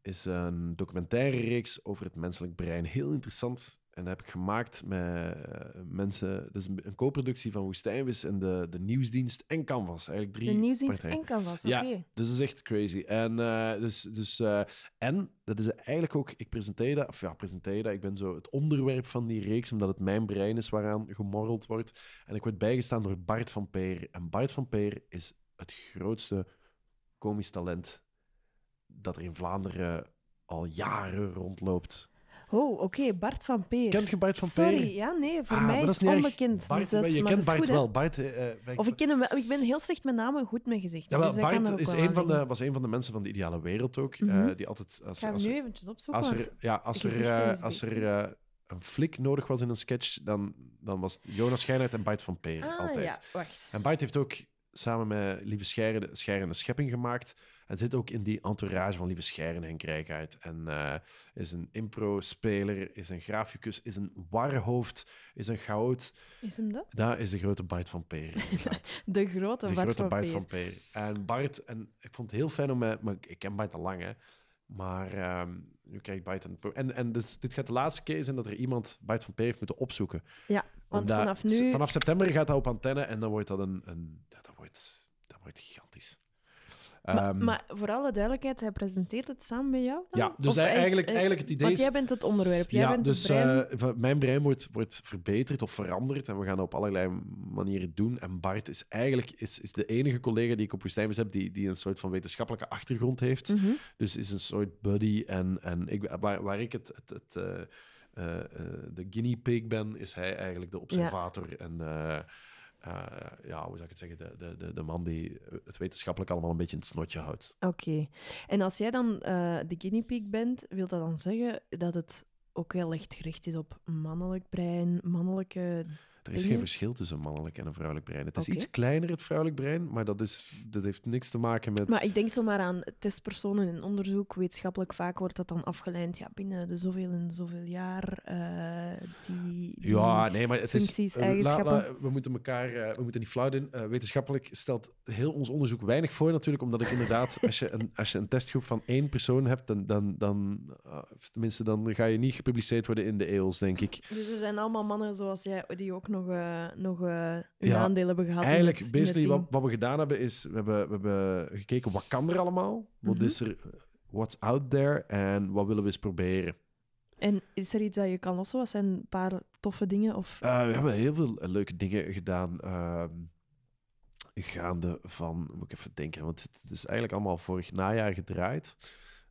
is een documentaire reeks over het menselijk brein. Heel interessant. En dat heb ik gemaakt met eh, mensen. Dat is een, een co-productie van Woestijnvis en de, de nieuwsdienst en Canvas. Eigenlijk drie de nieuwsdienst en Canvas, oké. Ja, dus dat is echt crazy. En, eh, dus, dus, eh, en dat is eigenlijk ook, ik presenteer dat, of ja, presenteerde. dat, ik ben zo het onderwerp van die reeks, omdat het mijn brein is waaraan gemorreld wordt. En ik word bijgestaan door Bart van Peer. En Bart van Peer is het grootste komisch talent dat er in Vlaanderen al jaren rondloopt. Oh, oké, Bart van Peer. Kent je Bart van Peer? Sorry, ja, nee, voor ah, mij is, onbekend. dus, je kent Bart wel. Bart, eh, eh, of ik, ken hem, ik ben heel slecht met namen goed met gezicht. Ja, dus Bart is een van de, was een van de mensen van de ideale wereld ook. Mm die altijd, als, ik ga nu eventjes opzoeken. Als er, ja, als er, als er een flik nodig was in een sketch, dan, dan was het Jonas Schijnert en Bart van Peer Ah, altijd. Ja, wacht. En Bart heeft ook samen met Lieve Scheire de een schepping gemaakt het zit ook in die entourage van Lieve Scheiren en krijgheid. En eh, is een impro-speler, is een graficus, is een warhoofd, is een goud. Is hem dat? Daar is de grote Bart van Peer. *laughs* de grote, de grote van van Peer. En Bart, en ik vond het heel fijn om... Maar ik ken Bart al lang, hè. Maar ehm, nu krijgt Byte een... En, en dus, dit gaat de laatste keer zijn dat er iemand Byte van Peer heeft moeten opzoeken. Ja, want vanaf nu... Vanaf september gaat dat op antenne en dan wordt dat een... een ja, dat, wordt, dat wordt gigantisch. Ehm, maar, voor alle duidelijkheid, hij presenteert het samen met jou? Ja, dus hij, eigenlijk, eh, eigenlijk het idee is... Want jij bent het onderwerp, jij ja, dus, eh, mijn brein wordt, wordt verbeterd of veranderd en we gaan dat op allerlei manieren doen. En Bart is eigenlijk is, is de enige collega die ik op Woestijnvis heb die, die een soort van wetenschappelijke achtergrond heeft. Mhm. Dus is een soort buddy en, en ik, waar, waar ik het... het, het eh, de guinea pig ben, is hij eigenlijk de observator. En eh, ja, hoe zou ik het zeggen, de, de, de, man die het wetenschappelijk allemaal een beetje in het snotje houdt. Oké. En als jij dan eh, de guinea pig bent, wil dat dan zeggen dat het ook heel echt gericht is op mannelijk brein, mannelijke er is geen mhm. verschil tussen een mannelijk en een vrouwelijk brein. Het is iets kleiner, het vrouwelijk brein, maar dat, is, dat heeft niks te maken met. Maar ik denk zomaar aan testpersonen in onderzoek. Wetenschappelijk vaak wordt dat dan afgeleid ja, binnen de zoveel en zoveel jaar. Uh, die, ja, nee, maar het functies, is, eh, eigenschappen. we moeten elkaar, eh, we moeten niet flauwen wetenschappelijk stelt heel ons onderzoek weinig voor natuurlijk, omdat ik inderdaad, *laughs* als je een, als je een testgroep van één persoon hebt, dan, dan, dan tenminste, dan ga je niet gepubliceerd worden in de EOS, e denk ik. Dus er zijn allemaal mannen zoals jij die ook nog, uh, nog uh, hebben gehad. Eigenlijk, basically, wat, wat, we gedaan hebben, is we hebben, we hebben gekeken wat kan er allemaal, wat mhm. is er, what's out there en wat willen we eens proberen. En is er iets dat je kan lossen? Wat zijn een paar toffe dingen? Of... Eh, we hebben heel veel leuke dingen gedaan ehm, gaande van, moet ik even denken, want het is eigenlijk allemaal vorig najaar gedraaid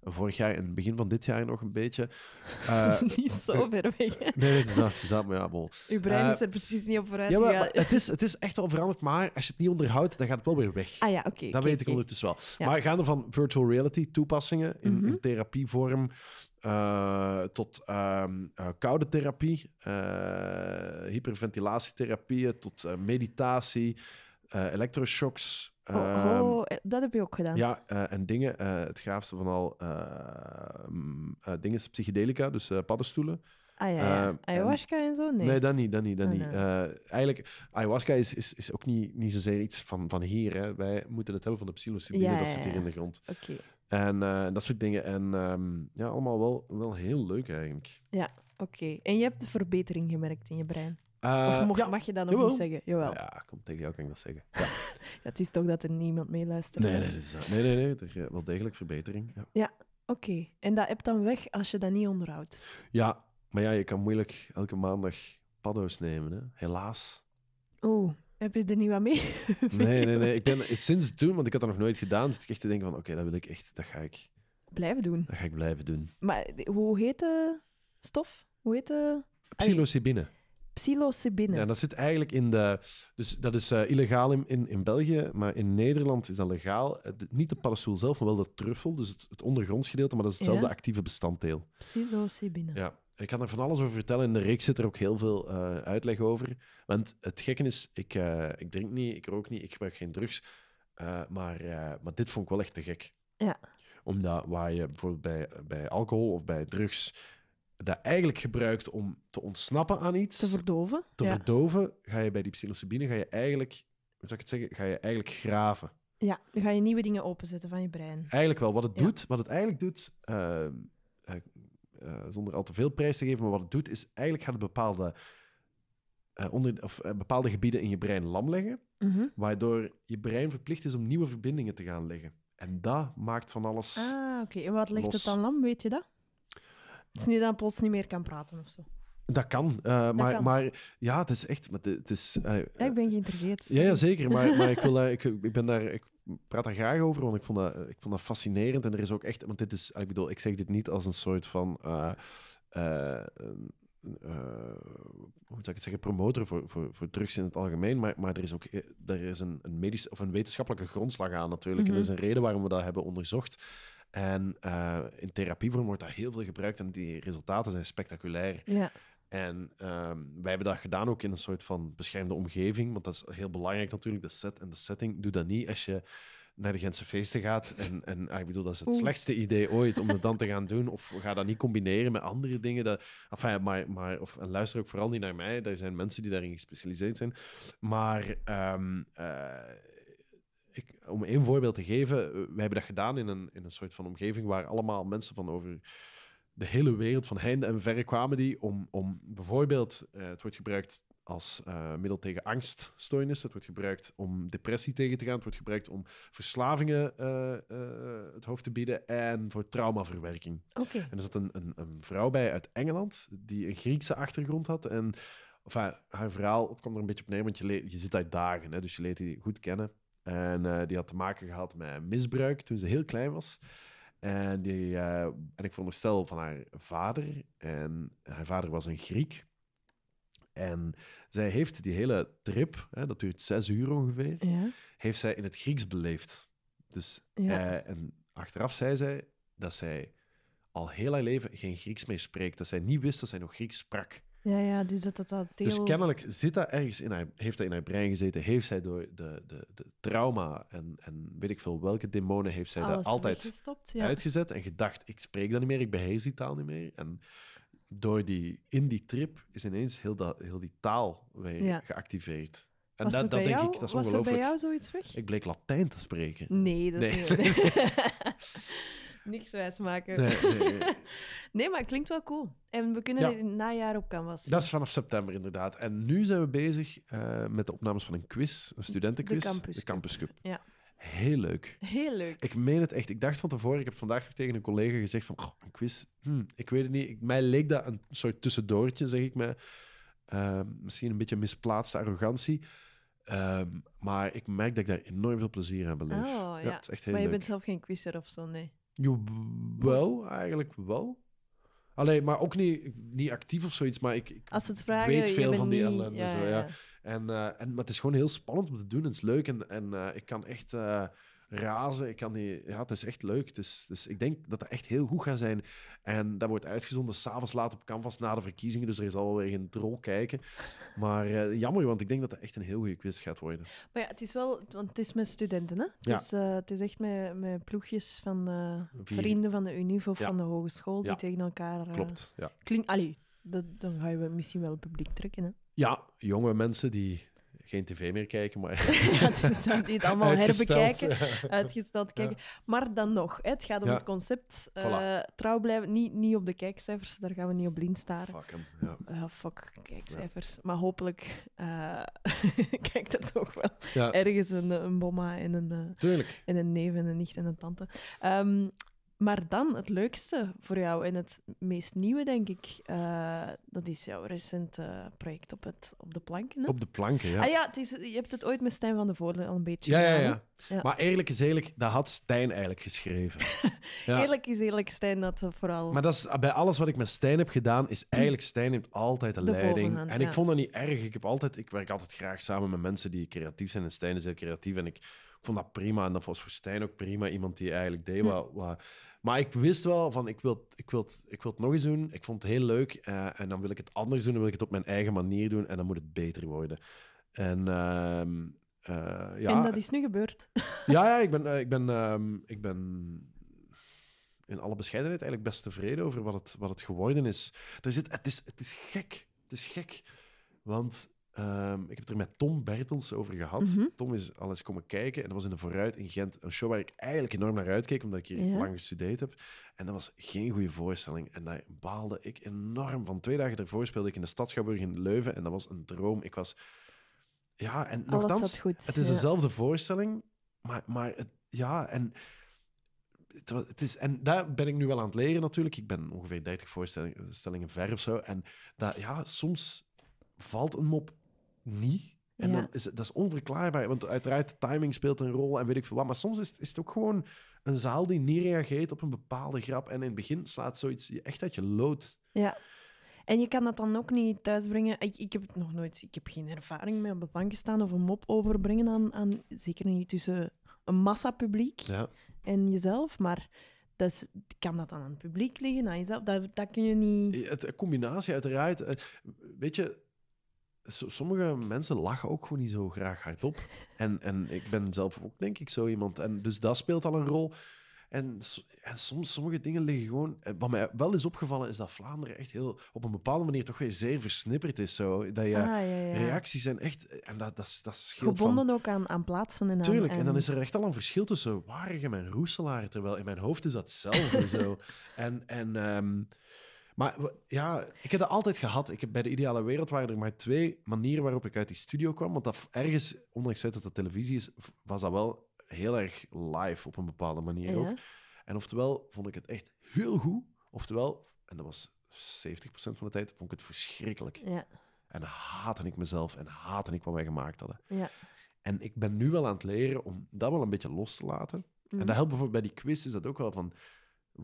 vorig jaar en begin van dit jaar nog een beetje. *laughs* Eh, niet zo eh, ver weg. Eh, nee, het is dat, maar ja, bol. Uw brein is er precies niet op vooruit ja, maar, het, is, het is echt wel veranderd, maar als je het niet onderhoudt, dan gaat het wel weer weg. Ah ja, oké. dat weet ik ondertussen wel. Ja. Maar gaande van virtual reality toepassingen in, mhm. in therapievorm tot ehm, koude therapie, hyperventilatietherapieën, tot meditatie uh, eh, electroshocks. Oh, oh, ehm, eh, dat heb je ook gedaan. Ja, eh, en dingen. het gaafste van al, mm, dingen is psychedelica, dus paddenstoelen. Ah ja, ja. Ah, ayahuasca en, zo? Nee. nee, dat niet. Dat niet, dat oh, niet. eigenlijk, ayahuasca is, is, is ook niet, niet zozeer iets van, van hier. Hè. Wij moeten het hebben van de psilocybine, ja, dat zit hier in de grond. Oké. En dat soort dingen. En ehm, ja, allemaal wel, wel heel leuk eigenlijk. Ja, oké. En je hebt de verbetering gemerkt in je brein? of eh, mag je dat nog niet zeggen? Jawel. Ja, kom, tegen jou kan ik dat zeggen. *laughs* Ja. het is toch dat er niemand meeluistert? Nee, nee, nee, nee, nee, er, eh, wel degelijk verbetering. Ja, oké. En dat hebt dan weg als je dat niet onderhoudt? Ja, maar ja, je kan moeilijk elke maandag paddo's nemen, hè? helaas. Oh, heb je er niet wat mee? *laughs* nee, nee, nee. *laughs* Ik ben sinds toen, want ik had dat nog nooit gedaan, zit ik echt te denken van, oké, dat wil ik echt, dat ga ik... Blijven doen? Dat ga ik blijven doen. Maar eh, hoe heet de stof? Hoe heet de... Psilocybine psilocybine. Ja, dat zit eigenlijk in de... Dus dat is eh, illegaal in, in, België, maar in Nederland is dat legaal. Eh, niet de paddenstoel zelf, maar wel dat truffel, dus het, ondergronds gedeelte, maar dat is hetzelfde actieve bestanddeel. Psilocybine. Ja. ik kan er van alles over vertellen. In de reeks zit er ook heel veel eh, uitleg over. Want het gekke is, ik, ik drink niet, ik rook niet, ik gebruik geen drugs. maar, maar dit vond ik wel echt te gek. Ja. Omdat waar je bijvoorbeeld bij, bij alcohol of bij drugs dat eigenlijk gebruikt om te ontsnappen aan iets. Te verdoven. Te verdoven, ga je bij die psilocybine ga je eigenlijk, hoe zou ik het zeggen, ga je eigenlijk graven. Ja, dan ga je nieuwe dingen openzetten van je brein. Eigenlijk wel. Wat het doet, wat het eigenlijk doet, ehm, eh, eh, zonder al te veel prijs te geven, maar wat het doet, is eigenlijk gaat het bepaalde, eh, onder, of, bepaalde gebieden in je brein lam leggen, mhm. waardoor je brein verplicht is om nieuwe verbindingen te gaan leggen. En dat maakt van alles. Ah, oké. En wat legt het dan lam? Weet je dat? Het is niet dat hij plots niet meer kan praten of zo. Dat kan, eh, maar, maar ja, het is echt. Maar het is, eh, ja, ik ben geïnteresseerd. Ja, ja zeker. Maar, maar ik, wil, ik, ik, ben daar, ik praat daar graag over, want ik vond, dat, ik vond dat fascinerend. En er is ook echt. Want dit is, ik bedoel, ik zeg dit niet als een soort van. Eh, hoe zou ik het zeggen, promotor voor, voor, voor drugs in het algemeen. Maar, maar er is ook er is een, een, medisch, of een wetenschappelijke grondslag aan natuurlijk. En dat mhm. is een reden waarom we dat hebben onderzocht. En eh, in therapievorm wordt dat heel veel gebruikt en die resultaten zijn spectaculair. Ja. En ehm, wij hebben dat gedaan ook in een soort van beschermde omgeving, want dat is heel belangrijk natuurlijk, de set en de setting. Doe dat niet als je naar de Gentse feesten gaat. En, en ah, ik bedoel, dat is het slechtste idee ooit om dat dan te gaan doen. Of ga dat niet combineren met andere dingen. Dat, maar, maar, of, en luister ook vooral niet naar mij. Er zijn mensen die daarin gespecialiseerd zijn. Maar ehm, eh, ik, om één voorbeeld te geven, eh, we hebben dat gedaan in een, in een soort van omgeving waar allemaal mensen van over de hele wereld, van heinde en verre, kwamen die om, om bijvoorbeeld, eh, het wordt gebruikt als eh, middel tegen angststoornissen, het wordt gebruikt om depressie tegen te gaan, het wordt gebruikt om verslavingen het hoofd te bieden en voor traumaverwerking. Okay. En er zat een, een, een vrouw bij uit Engeland die een Griekse achtergrond had en enfin, haar verhaal, komt kwam er een beetje op neer, want je, je zit uit dagen, hè, dus je leert die goed kennen. En eh, die had te maken gehad met misbruik toen ze heel klein was. En, die, uh, en ik veronderstel van haar vader. En haar vader was een Griek. En zij heeft die hele trip, hè, dat duurt zes uur ongeveer, ja. heeft zij in het Grieks beleefd. Dus, eh, en achteraf zei zij dat zij al heel haar leven geen Grieks meer spreekt. Dat zij niet wist dat zij nog Grieks sprak. Ja, ja, dus dat dat, Dus kennelijk zit dat ergens in haar, heeft dat in haar brein gezeten, heeft zij door de, de, de trauma en, en weet ik veel welke demonen, heeft zij daar altijd uitgezet en gedacht, ik spreek dat niet meer, ik beheers die taal niet meer. En door die, in die trip is ineens heel, dat, heel die taal weer geactiveerd. En dat, dat denk ik, dat is ongelooflijk. Was er bij jou zoiets weg? Ik bleek Latijn te spreken. Nee, dat is nee. *laughs* *laughs* Niks wijsmaken. Nee, nee, *laughs* nee. maar het klinkt wel cool. En we kunnen het najaar op Canvas. Dat is vanaf september inderdaad. En nu zijn we bezig eh, met de opnames van een quiz, een studentenquiz. De Campus, de Cup. Ja. Heel leuk. Heel leuk. Ik meen het echt. Ik dacht van tevoren, ik heb vandaag tegen een collega gezegd van, een quiz, hm, ik weet het niet. mij leek dat een soort tussendoortje, zeg ik mij. Ehm, misschien een beetje misplaatste arrogantie. Ehm, maar ik merk dat ik daar enorm veel plezier aan beleef. Oh, ja. het is echt heel maar je bent zelf geen quizzer of zo, nee? wel eigenlijk wel. Alleen, maar ook niet, niet actief of zoiets, maar ik, ik weet veel van die ellende. zo, ja. En, eh, en, maar het is gewoon heel spannend om te doen, het is leuk en, en eh, ik kan echt... Eh, razen. Ik kan die, ja, het is echt leuk. Het is, dus ik denk dat dat echt heel goed gaat zijn. En dat wordt uitgezonden s'avonds laat op Canvas na de verkiezingen. Dus er zal wel weer een troll kijken. Maar eh, jammer, want ik denk dat dat echt een heel goede quiz gaat worden. Maar ja, het is wel, want het is met studenten. Hè? Het, ja. is, eh, het is echt met, met ploegjes van eh, vrienden van de UNIV of van de hogeschool die tegen elkaar. Klopt. Klink, allee, dan ga je misschien wel het publiek trekken. Hè? Ja, jonge mensen die geen tv meer kijken, maar... *laughs* ja, dus die het allemaal *laughs* herbekijken, *laughs* uitgesteld kijken. Maar dan nog, hè, het gaat om het concept. Eh, voilà. trouw blijven, niet, niet op de kijkcijfers, daar gaan we niet op blind staren. Fuck ja. fuck kijkcijfers. Maar hopelijk eh, kijkt het toch wel ergens een, een bomma en een, eh, een neef en een nicht en een tante. Ehm, maar dan het leukste voor jou en het meest nieuwe, denk ik, eh, dat is jouw recente project op, het, op de planken. Op de planken, ja. Ah, ja het is, je hebt het ooit met Stijn van de Voorde al een beetje ja, gedaan, ja, ja, ja. Maar eerlijk is eerlijk, dat had Stijn eigenlijk geschreven. *laughs* ja. Eerlijk is eerlijk, Stijn dat eh, vooral. Maar dat is, bij alles wat ik met Stijn heb gedaan, is eigenlijk Stijn heeft altijd de, leiding. En ik vond dat niet erg. Ik, heb altijd, ik werk altijd graag samen met mensen die creatief zijn. En Stijn is heel creatief en ik vond dat prima. En dat was voor Stijn ook prima. Iemand die eigenlijk deed hm. wat, wat maar ik wist wel van, ik wil, ik, wil, ik wil het nog eens doen. Ik vond het heel leuk. Eh, en dan wil ik het anders doen. Dan wil ik het op mijn eigen manier doen. En dan moet het beter worden. En, ehm, eh, ja. en dat is nu gebeurd. *laughs* Ja, ja ik, ben, eh, ik, ben, ehm, ik ben in alle bescheidenheid eigenlijk best tevreden over wat het, wat het geworden is. Er zit, het, is. het is gek. Het is gek. Want Ehm, ik heb het er met Tom Bertels over gehad. Mhm. Tom is al eens komen kijken en dat was in de Vooruit in Gent. Een show waar ik eigenlijk enorm naar uitkeek, omdat ik hier lang gestudeerd heb. En dat was geen goede voorstelling. En daar baalde ik enorm van. Twee dagen daarvoor speelde ik in de Stadschouwburg in Leuven en dat was een droom. Ik was... Ja, en nogthans, het is dezelfde voorstelling, maar, maar het, ja, en... Het, het, is, en daar ben ik nu wel aan het leren natuurlijk. Ik ben ongeveer 30 voorstellingen ver of zo. En dat, ja, soms valt een mop niet. En dan is, dat is onverklaarbaar, want uiteraard timing speelt een rol en weet ik veel wat. Maar soms is, is het ook gewoon een zaal die niet reageert op een bepaalde grap. En in het begin slaat zoiets echt uit je lood. Ja. En je kan dat dan ook niet thuisbrengen. Ik, ik heb het nog nooit, ik heb geen ervaring mee op de bank staan of een mop overbrengen aan, aan zeker niet tussen een massapubliek ja. en jezelf. Maar dat kan dat aan het publiek liggen, aan jezelf? Dat, dat kun je niet. Het, combinatie, uiteraard. Eh, weet je, sommige mensen lachen ook gewoon niet zo graag hardop. En, en ik ben zelf ook, denk ik, zo iemand. En dus dat speelt al een rol. En, en soms, sommige dingen liggen gewoon. Wat mij wel is opgevallen, is dat Vlaanderen echt heel. op een bepaalde manier toch weer zeer versnipperd is. Zo. Dat je ah, reacties zijn echt. En dat, dat, dat Gebonden ook aan, aan plaatsen en Tuurlijk, en... en dan is er echt al een verschil tussen Waregem en Roeselaar. Terwijl in mijn hoofd is dat hetzelfde. *laughs* zo. En. en ehm, maar ja, ik heb dat altijd gehad. Ik heb, bij de ideale wereld waren er maar twee manieren waarop ik uit die studio kwam. Want dat ergens, ondanks dat dat televisie is, was dat wel heel erg live op een bepaalde manier ook. En oftewel vond ik het echt heel goed, oftewel, en dat was 70% van de tijd, vond ik het verschrikkelijk. Ja. En haatte ik mezelf en haatte ik wat wij gemaakt hadden. Ja. En ik ben nu wel aan het leren om dat wel een beetje los te laten. En mhm. dat helpt bijvoorbeeld bij die quiz, is dat ook wel van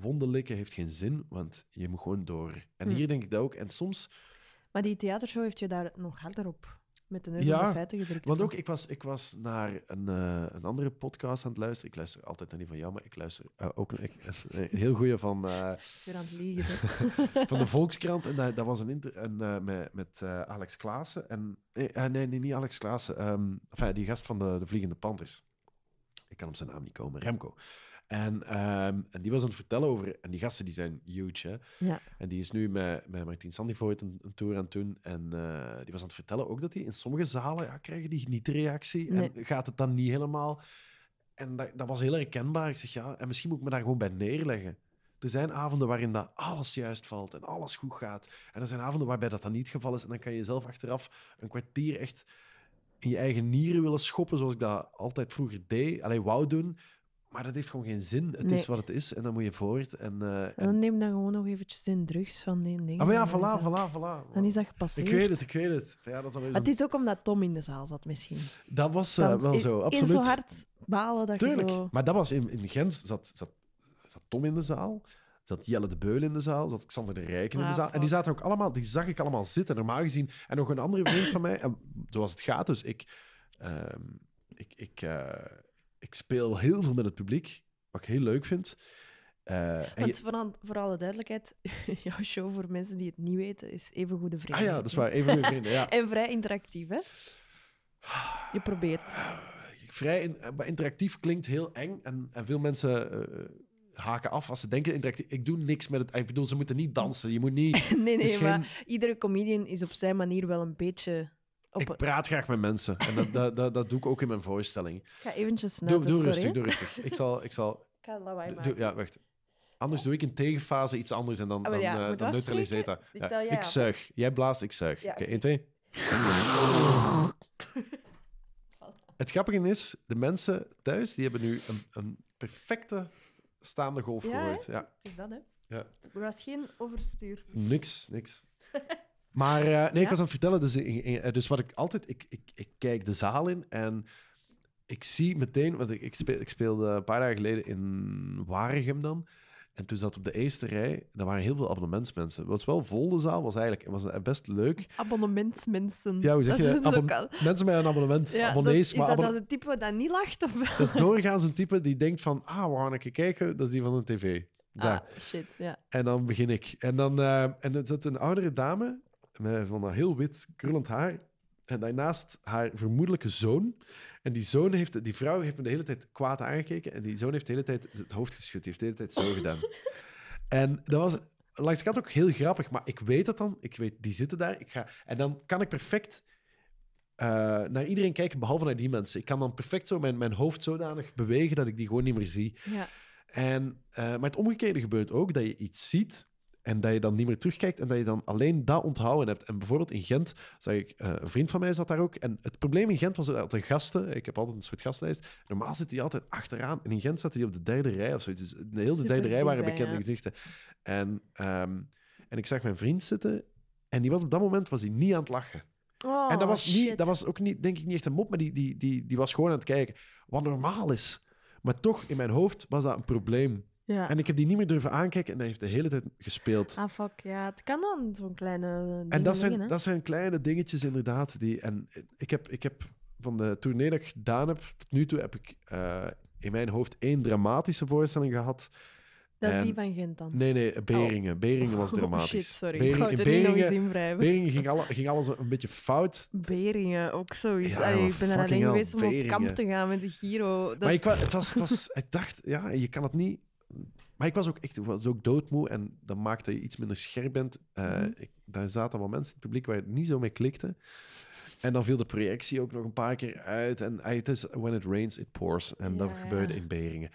wonderlijken heeft geen zin, want je moet gewoon door. En hier hm. denk ik dat ook. En soms... Maar die theatershow heeft je daar nog harder op met de neus ja, de feiten gedrukt. Want ook, ik was, ik was naar een, eh, een andere podcast aan het luisteren. Ik luister altijd naar die van jou, maar ik luister eh, ook ik, *laughs* een heel goede van... Uh, eh, weer *laughs* aan het liegen, *laughs* Van de Volkskrant. En dat, dat was een inter en, met, met Alex Klaassen. En, nee, nee, niet Alex Klaassen. Um, die gast van de, de Vliegende Panthers. Ik kan op zijn naam niet komen. Remco. En, ehm, en die was aan het vertellen over... En die gasten die zijn huge, hè. Ja. En die is nu met, met Martin Sandivoort een, een tour aan het doen. En eh, die was aan het vertellen ook dat die in sommige zalen... Ja, krijgen die niet de reactie. En gaat het dan niet helemaal... En dat, dat was heel herkenbaar. Ik zeg, ja, en misschien moet ik me daar gewoon bij neerleggen. Er zijn avonden waarin dat alles juist valt en alles goed gaat. En er zijn avonden waarbij dat dan niet het geval is. En dan kan je zelf achteraf een kwartier echt in je eigen nieren willen schoppen, zoals ik dat altijd vroeger deed. Alleen wou doen. Maar dat heeft gewoon geen zin. Het is wat het is en dan moet je voort. En, eh, dan neem dan gewoon nog eventjes in drugs van die. dingen. Ah, maar ja, voilà, voilà, voilà. Dan is dat gepasseerd. Ik weet het, ik weet het. Ja, dat is Het is ook omdat Tom in de zaal zat misschien. Dat was eh, wel zo, absoluut. In zo hard balen dat Tuurlijk. Zo... Maar dat was in, in Gent, zat, zat, zat Tom in de zaal zat Jelle de Beul in de zaal, zat Xander de Rijken in de ah, zaal. En die zaten ook allemaal, die zag ik allemaal zitten, normaal gezien. En nog een andere vriend van mij, zoals het gaat dus, ik, ehm, ik, ik, eh, ik speel heel veel met het publiek, wat ik heel leuk vind. Eh, Want vooral, voor alle duidelijkheid, *laughs* jouw show voor mensen die het niet weten is even goede vrienden. Ah ja, dat is waar, even goede vrienden. Ja. *laughs* en vrij interactief, hè? Je probeert. Vrij eh, interactief klinkt heel eng en, en veel mensen eh, haken af als ze denken interactief. Ik doe niks met het. Ik bedoel, ze moeten niet dansen. Je moet niet. *laughs* nee, nee, maar iedere comedian is op zijn manier wel een beetje ik praat graag met mensen. En dat, dat, dat, doe ik ook in mijn voorstelling. Ik ga eventjes snel. Doe, doe rustig, doe rustig. Ik zal... Ik, zal... *laughs* ik ga lawaai maken. Doe, ja, wacht. Anders doe ik in tegenfase iets anders en dan, oh, ja, dan, eh, uh, dan neutraliseert dat. Ja. ik zuig. Jij blaast, ik zuig. Oké, okay, 1, 2. Het grappige is, de mensen thuis die hebben nu een, een perfecte staande golf gehoord. Ja, het is dat, hè? Ja. Er was geen overstuur. Niks, niks. *laughs* Maar eh, nee, ik was aan het vertellen. Dus, eh, dus wat ik altijd... Ik, ik, kijk de zaal in en ik zie meteen... Want ik, ik, ik speelde een paar dagen geleden in Waregem dan. En toen zat op de eerste rij, daar waren heel veel abonnementsmensen. Het was wel vol de zaal, was eigenlijk was best leuk. Abonnementsmensen. Ja, hoe zeg je dat? Mensen met een abonnement. Dus Abonnees, is, dat, dat, een type dat niet lacht? Of dat is doorgaans een type die denkt van, ah, we gaan een keer kijken, dat is die van de tv. Ah, shit, ja. En dan begin ik. En dan eh, en er zat een oudere dame, met van een heel wit krullend haar. En daarnaast haar vermoedelijke zoon. En die, zoon heeft, die vrouw heeft me de hele tijd kwaad aangekeken. En die zoon heeft de hele tijd het hoofd geschud. Die heeft de hele tijd zo gedaan. *laughs* en dat was langs de kant ook heel grappig. Maar ik weet dat dan. Ik weet, die zitten daar. Ik ga, en dan kan ik perfect eh, naar iedereen kijken, behalve naar die mensen. Ik kan dan perfect zo mijn, mijn hoofd zodanig bewegen dat ik die gewoon niet meer zie. Ja. En, eh, maar het omgekeerde gebeurt ook, dat je iets ziet en dat je dan niet meer terugkijkt en dat je dan alleen dat onthouden hebt. En bijvoorbeeld in Gent, zag ik, eh, een vriend van mij zat daar ook. En het probleem in Gent was dat de gasten, ik heb altijd een soort gastlijst normaal zit die altijd achteraan. En in Gent zaten die op de derde rij of zoiets. Dus de hele derde rij waren bekende gezichten. En, ehm, en ik zag mijn vriend zitten en die was op dat moment was hij niet aan het lachen. Oh, en dat was, niet, dat was ook niet, denk ik, niet echt een mop, maar die, die, die, die was gewoon aan het kijken. Wat normaal is. Maar toch, in mijn hoofd was dat een probleem. Ja. En ik heb die niet meer durven aankijken en dat heeft de hele tijd gespeeld. Ah, fuck, ja. Het kan dan, zo'n kleine En dat zijn, dat zijn kleine dingetjes inderdaad. Die, en ik heb, ik heb van de tournee dat ik gedaan heb, tot nu toe heb ik eh, in mijn hoofd één dramatische voorstelling gehad. Dat is die van Gent dan? Nee, nee, Beringen. Oh. Beringen was dramatisch. *laughs* Oh shit, sorry. Beringen, Beringen, Beringen ging, alle, ging, alles een beetje fout. Beringen, ook zoiets. ik ben er alleen geweest om op kamp te gaan met de Giro. Maar ik, was, het was, ik dacht, ja, je kan het niet maar ik was ook echt was ook doodmoe en dat maakte je iets minder scherp bent. Eh, mhm. ik, daar zaten wel mensen in het publiek waar het niet zo mee klikte. En dan viel de projectie ook nog een paar keer uit. En ah, het is when it rains, it pours. En dat gebeurde in Beringen.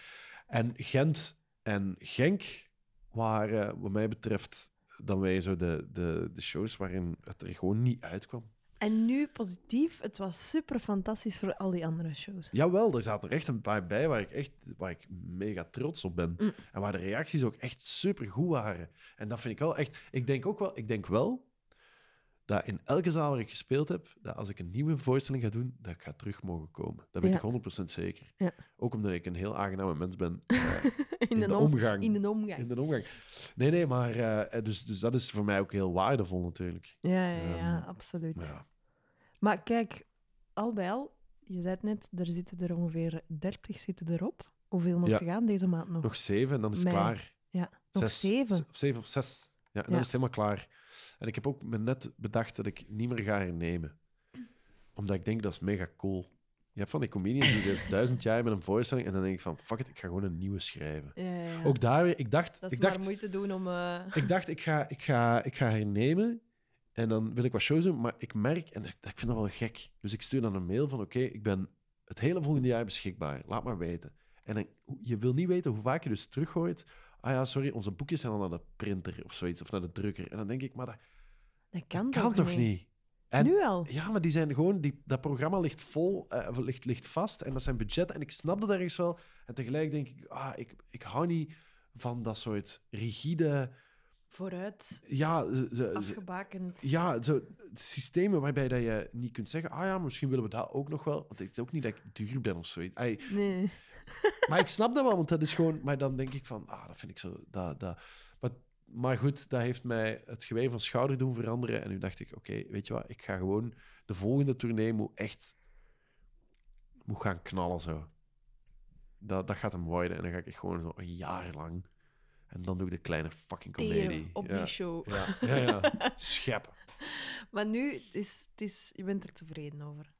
En Gent en Genk waren, wat mij betreft, dan wij zo de, de, de shows waarin het er gewoon niet uitkwam. En nu positief, het was super fantastisch voor al die andere shows. Jawel, er zaten er echt een paar bij waar ik echt waar ik mega trots op ben. Mm. En waar de reacties ook echt super goed waren. En dat vind ik wel echt. Ik denk ook wel, ik denk wel dat in elke zaal waar ik gespeeld heb, dat als ik een nieuwe voorstelling ga doen, dat ik ga terug mogen komen. Dat weet ik 100% zeker. Ja. Ook omdat ik een heel aangename mens ben *laughs* eh, in, de, omgang. In de omgang. In de omgang. Nee, nee, maar eh, eh, dus, dus dat is voor mij ook heel waardevol natuurlijk. Ja, ja, ja ehm, absoluut. Ja. Maar kijk, al bij al, je zei het net, er zitten er ongeveer 30 zitten erop. Hoeveel nog te gaan deze maand nog? Nog zeven en dan is het klaar. Ja, nog zeven. Zeven of zes. Ja, dan is het helemaal klaar. En ik heb ook me net bedacht dat ik niet meer ga hernemen. Omdat ik denk, dat is mega cool. Je hebt van die comedians die dus *laughs* duizend jaar met een voorstelling en dan denk ik van, fuck it, ik ga gewoon een nieuwe schrijven. Ja, Ook daar weer, ik dacht... Dat is ik dacht, moeite doen om... Eh, ik dacht, ik ga, ik, ga, ik ga hernemen en dan wil ik wat shows doen, maar ik merk, en ik, vind dat wel gek, dus ik stuur dan een mail van, oké, ik ben het hele volgende jaar beschikbaar, laat maar weten. En je wil niet weten hoe vaak je dus teruggooit ah ja, sorry, onze boekjes zijn al naar de printer of zoiets, of naar de drukker. En dan denk ik, maar dat, dat kan, dat kan toch niet? En, nu al? Ja, maar die zijn gewoon, die, dat programma ligt vol, uh, ligt, ligt vast en dat zijn budgetten. En ik snap dat ergens wel. En tegelijk denk ik, ah, ik, ik hou niet van dat soort rigide... Vooruit. Ja, afgebakend. Ja, zo, systemen waarbij dat je niet kunt zeggen, ah ja, misschien willen we dat ook nog wel. Want het is ook niet dat ik duur ben of zoiets. nee maar ik snap dat wel, want dat is gewoon... Maar dan denk ik van, ah, dat vind ik zo... Dat, dat. Maar, goed, dat heeft mij het gewei van schouder doen veranderen. En nu dacht ik, oké, weet je wat? Ik ga gewoon... De volgende tournee moet echt... Moet gaan knallen, zo. Dat, dat gaat hem worden. En dan ga ik gewoon zo een jaar lang... En dan doe ik de kleine fucking comedie. op die show. Ja, ja, ja. *laughs* Scheppen. Maar nu, is, is, je bent er tevreden over.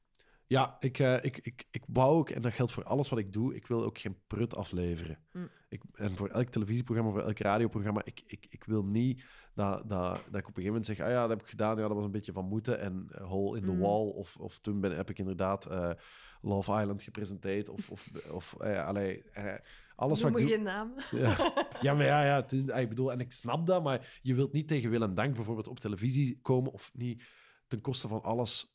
Ja, ik, uh, ik, ik, ik wou ook, en dat geldt voor alles wat ik doe, ik wil ook geen prut afleveren. Hm. Ik, en voor elk televisieprogramma, voor elk radioprogramma, ik, ik, ik wil niet dat, dat, dat ik op een gegeven moment zeg, ah ja, dat heb ik gedaan, ja, dat was een beetje van moeten, en eh, Hole in the hm. Wall, of, of toen ben, heb ik inderdaad eh, Love Island gepresenteerd, of, of, *laughs* of uh, alles wat ik doe... je naam. *laughs* Ja, maar ja, ja het is, ah, ik bedoel, en ik snap dat, maar je wilt niet tegen wil en dank bijvoorbeeld op televisie komen, of niet ten koste van alles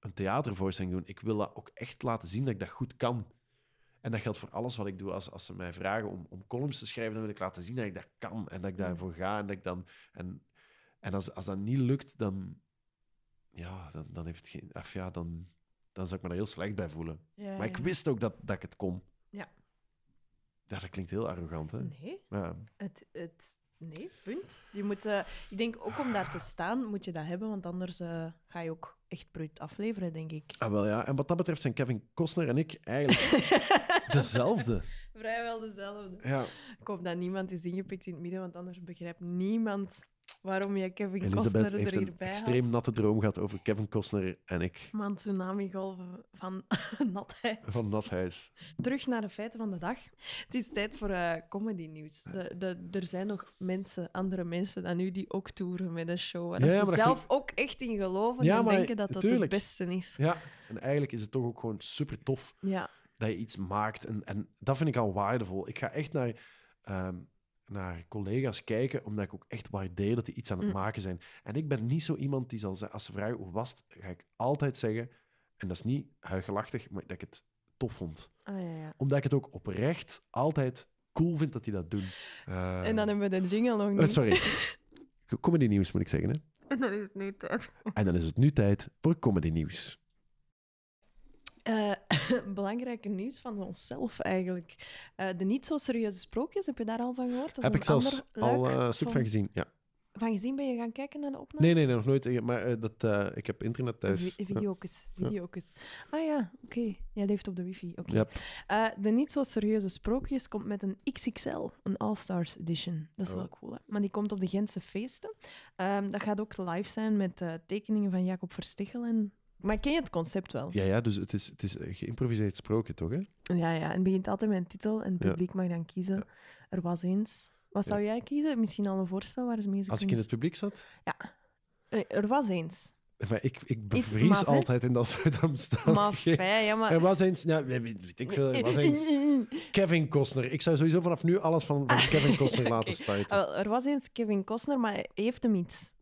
een theatervoorstelling doen. Ik wil dat ook echt laten zien dat ik dat goed kan. En dat geldt voor alles wat ik doe. Als, als ze mij vragen om, om columns te schrijven, dan wil ik laten zien dat ik dat kan en dat ik mm. daarvoor ga. En, dat ik dan, en, en als, als dat niet lukt, dan, ja, dan, dan heeft het geen. ja, dan, dan zou ik me daar heel slecht bij voelen. maar ik wist ook dat, dat ik het kon. Ja. Dat klinkt heel arrogant, hè? Nee. Het, het Nee, punt. Je moet, ik denk ook om daar te staan moet je dat hebben, want anders eh, ga je ook echt bruut afleveren, denk ik. Ah, wel ja. En wat dat betreft zijn Kevin Costner en ik eigenlijk *laughs* dezelfde. Vrijwel dezelfde. Ja. Ik hoop dat niemand is ingepikt in het midden, want anders begrijpt niemand waarom jij Kevin Elisabeth Costner er hierbij een extreem natte droom gaat over Kevin Costner en ik. Maar een tsunami-golven van *laughs* natheid. Van natheid. Terug naar de feiten van de dag. Het is tijd voor uh, eh, comedy-nieuws. er zijn nog mensen, andere mensen dan u, die ook toeren met een show. En ja, ze zelf ook echt in geloven ja, en denken dat dat het beste is. Ja, en eigenlijk is het toch ook gewoon super tof dat je iets maakt. En, en dat vind ik al waardevol. Ik ga echt naar... Um, naar collega's kijken, omdat ik ook echt waardeer dat die iets aan het mm. maken zijn. En ik ben niet zo iemand die zal zeggen, als ze vragen hoe was het, ga ik altijd zeggen, en dat is niet huigelachtig, maar dat ik het tof vond. Ah, ja, ja. Omdat ik het ook oprecht altijd cool vind dat die dat doen. Eh, en dan hebben we de jingle nog niet. Eh, sorry. comedy nieuws moet ik zeggen, hè? En dan is het nu tijd. En dan is het nu tijd voor comedy nieuws. Eh, *laughs* belangrijke nieuws van onszelf eigenlijk. Eh, de niet zo serieuze sprookjes, heb je daar al van gehoord? Dat heb ik zelfs al een eh, stuk van... gezien, ja. Van gezien ben je gaan kijken naar de opname? Nee, nee, nog nooit. Maar dat, ik heb internet thuis. V videokes, Ah ja, oké. Okay. Jij leeft op de wifi, oké. de niet zo serieuze Sprookjes komt met een XXL, een All-Stars Edition. Dat is oh. wel cool, hè? Maar die komt op de Gentse feesten. Ehm, dat gaat ook live zijn met tekeningen van Jacob Verstichel en maar ken je het concept wel? Ja, ja dus het is, het is eh, geïmproviseerd gesproken toch? Ja, ja. En het begint altijd met een titel en het publiek mag dan kiezen. Er was eens. Wat zou jij kiezen? Misschien al een voorstel waar ze mee Als ik in het publiek zat? Ja. Eh, er was eens. ik, ik bevries altijd in dat soort omstandigheden. Maf, ja, maar... Er was eens... Nou, weet ik veel. Er was eens... *laughs* Kevin Costner. Ik zou sowieso vanaf nu alles van, van Kevin Costner laten *laughs* stuiten. Er was eens Kevin Costner, maar heeft hem iets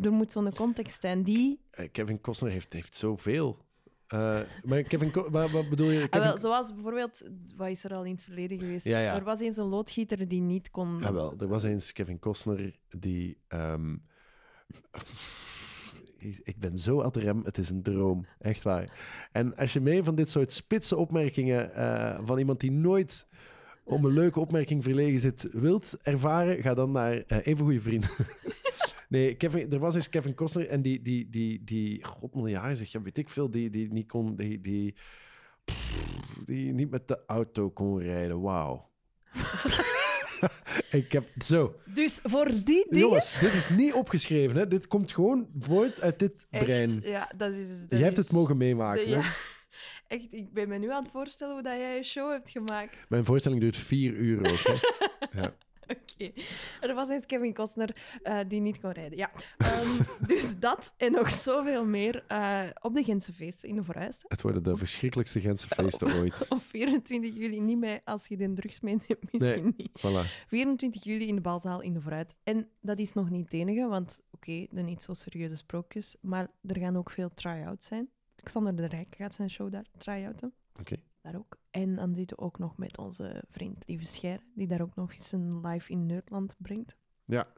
er moet zo'n context zijn die... Eh, Kevin Costner heeft, heeft zoveel. Eh, maar Kevin, wat, bedoel je? Ah, zoals bijvoorbeeld, wat is er al in het verleden geweest? Er was eens een loodgieter die niet kon. Ah, wel, er was eens Kevin Costner die. Ehm, *laughs* ik ben zo ad rem, het is een droom. Echt waar. En als je mee van dit soort spitse opmerkingen eh, van iemand die nooit om een leuke opmerking verlegen zit, wilt ervaren, ga dan naar Even Goede Vrienden. *laughs* Nee, Kevin, er was eens Kevin Costner en die, die, die, die god zegt zeg, weet ik veel, die, die niet kon, die, die, die niet met de auto kon rijden. Wauw. *laughs* ik heb zo. Dus voor die dingen. Jongens, dit is niet opgeschreven. Hè? Dit komt gewoon voort uit dit brein. Ja, dat is. Dat Jij hebt het mogen meemaken. ja. *laughs* Echt, ik ben me nu aan het voorstellen hoe dat jij een show hebt gemaakt. Mijn voorstelling duurt vier uur ook. *laughs* ja. *laughs* Oké. Er was eens Kevin Costner eh, die niet kon rijden. Ja. Ehm, *laughs* dus dat en nog zoveel meer eh, op de Gentse feesten in de vooruit. Het worden de verschrikkelijkste Gentse feesten oh. ooit. *laughs* Op 24 juli niet mee, als je de drugs meeneemt misschien niet. Voilà. 24 juli in de Balzaal in de Vooruit. En dat is nog niet het enige, want oké, de niet zo serieuze sprookjes, maar er gaan ook veel try-outs zijn. Xander de Rijk gaat zijn show daar try-outen. Oké daar ook. En dan zitten we ook nog met onze vriend Lieve Scher, die daar ook nog eens een live in Nederland brengt. Ja,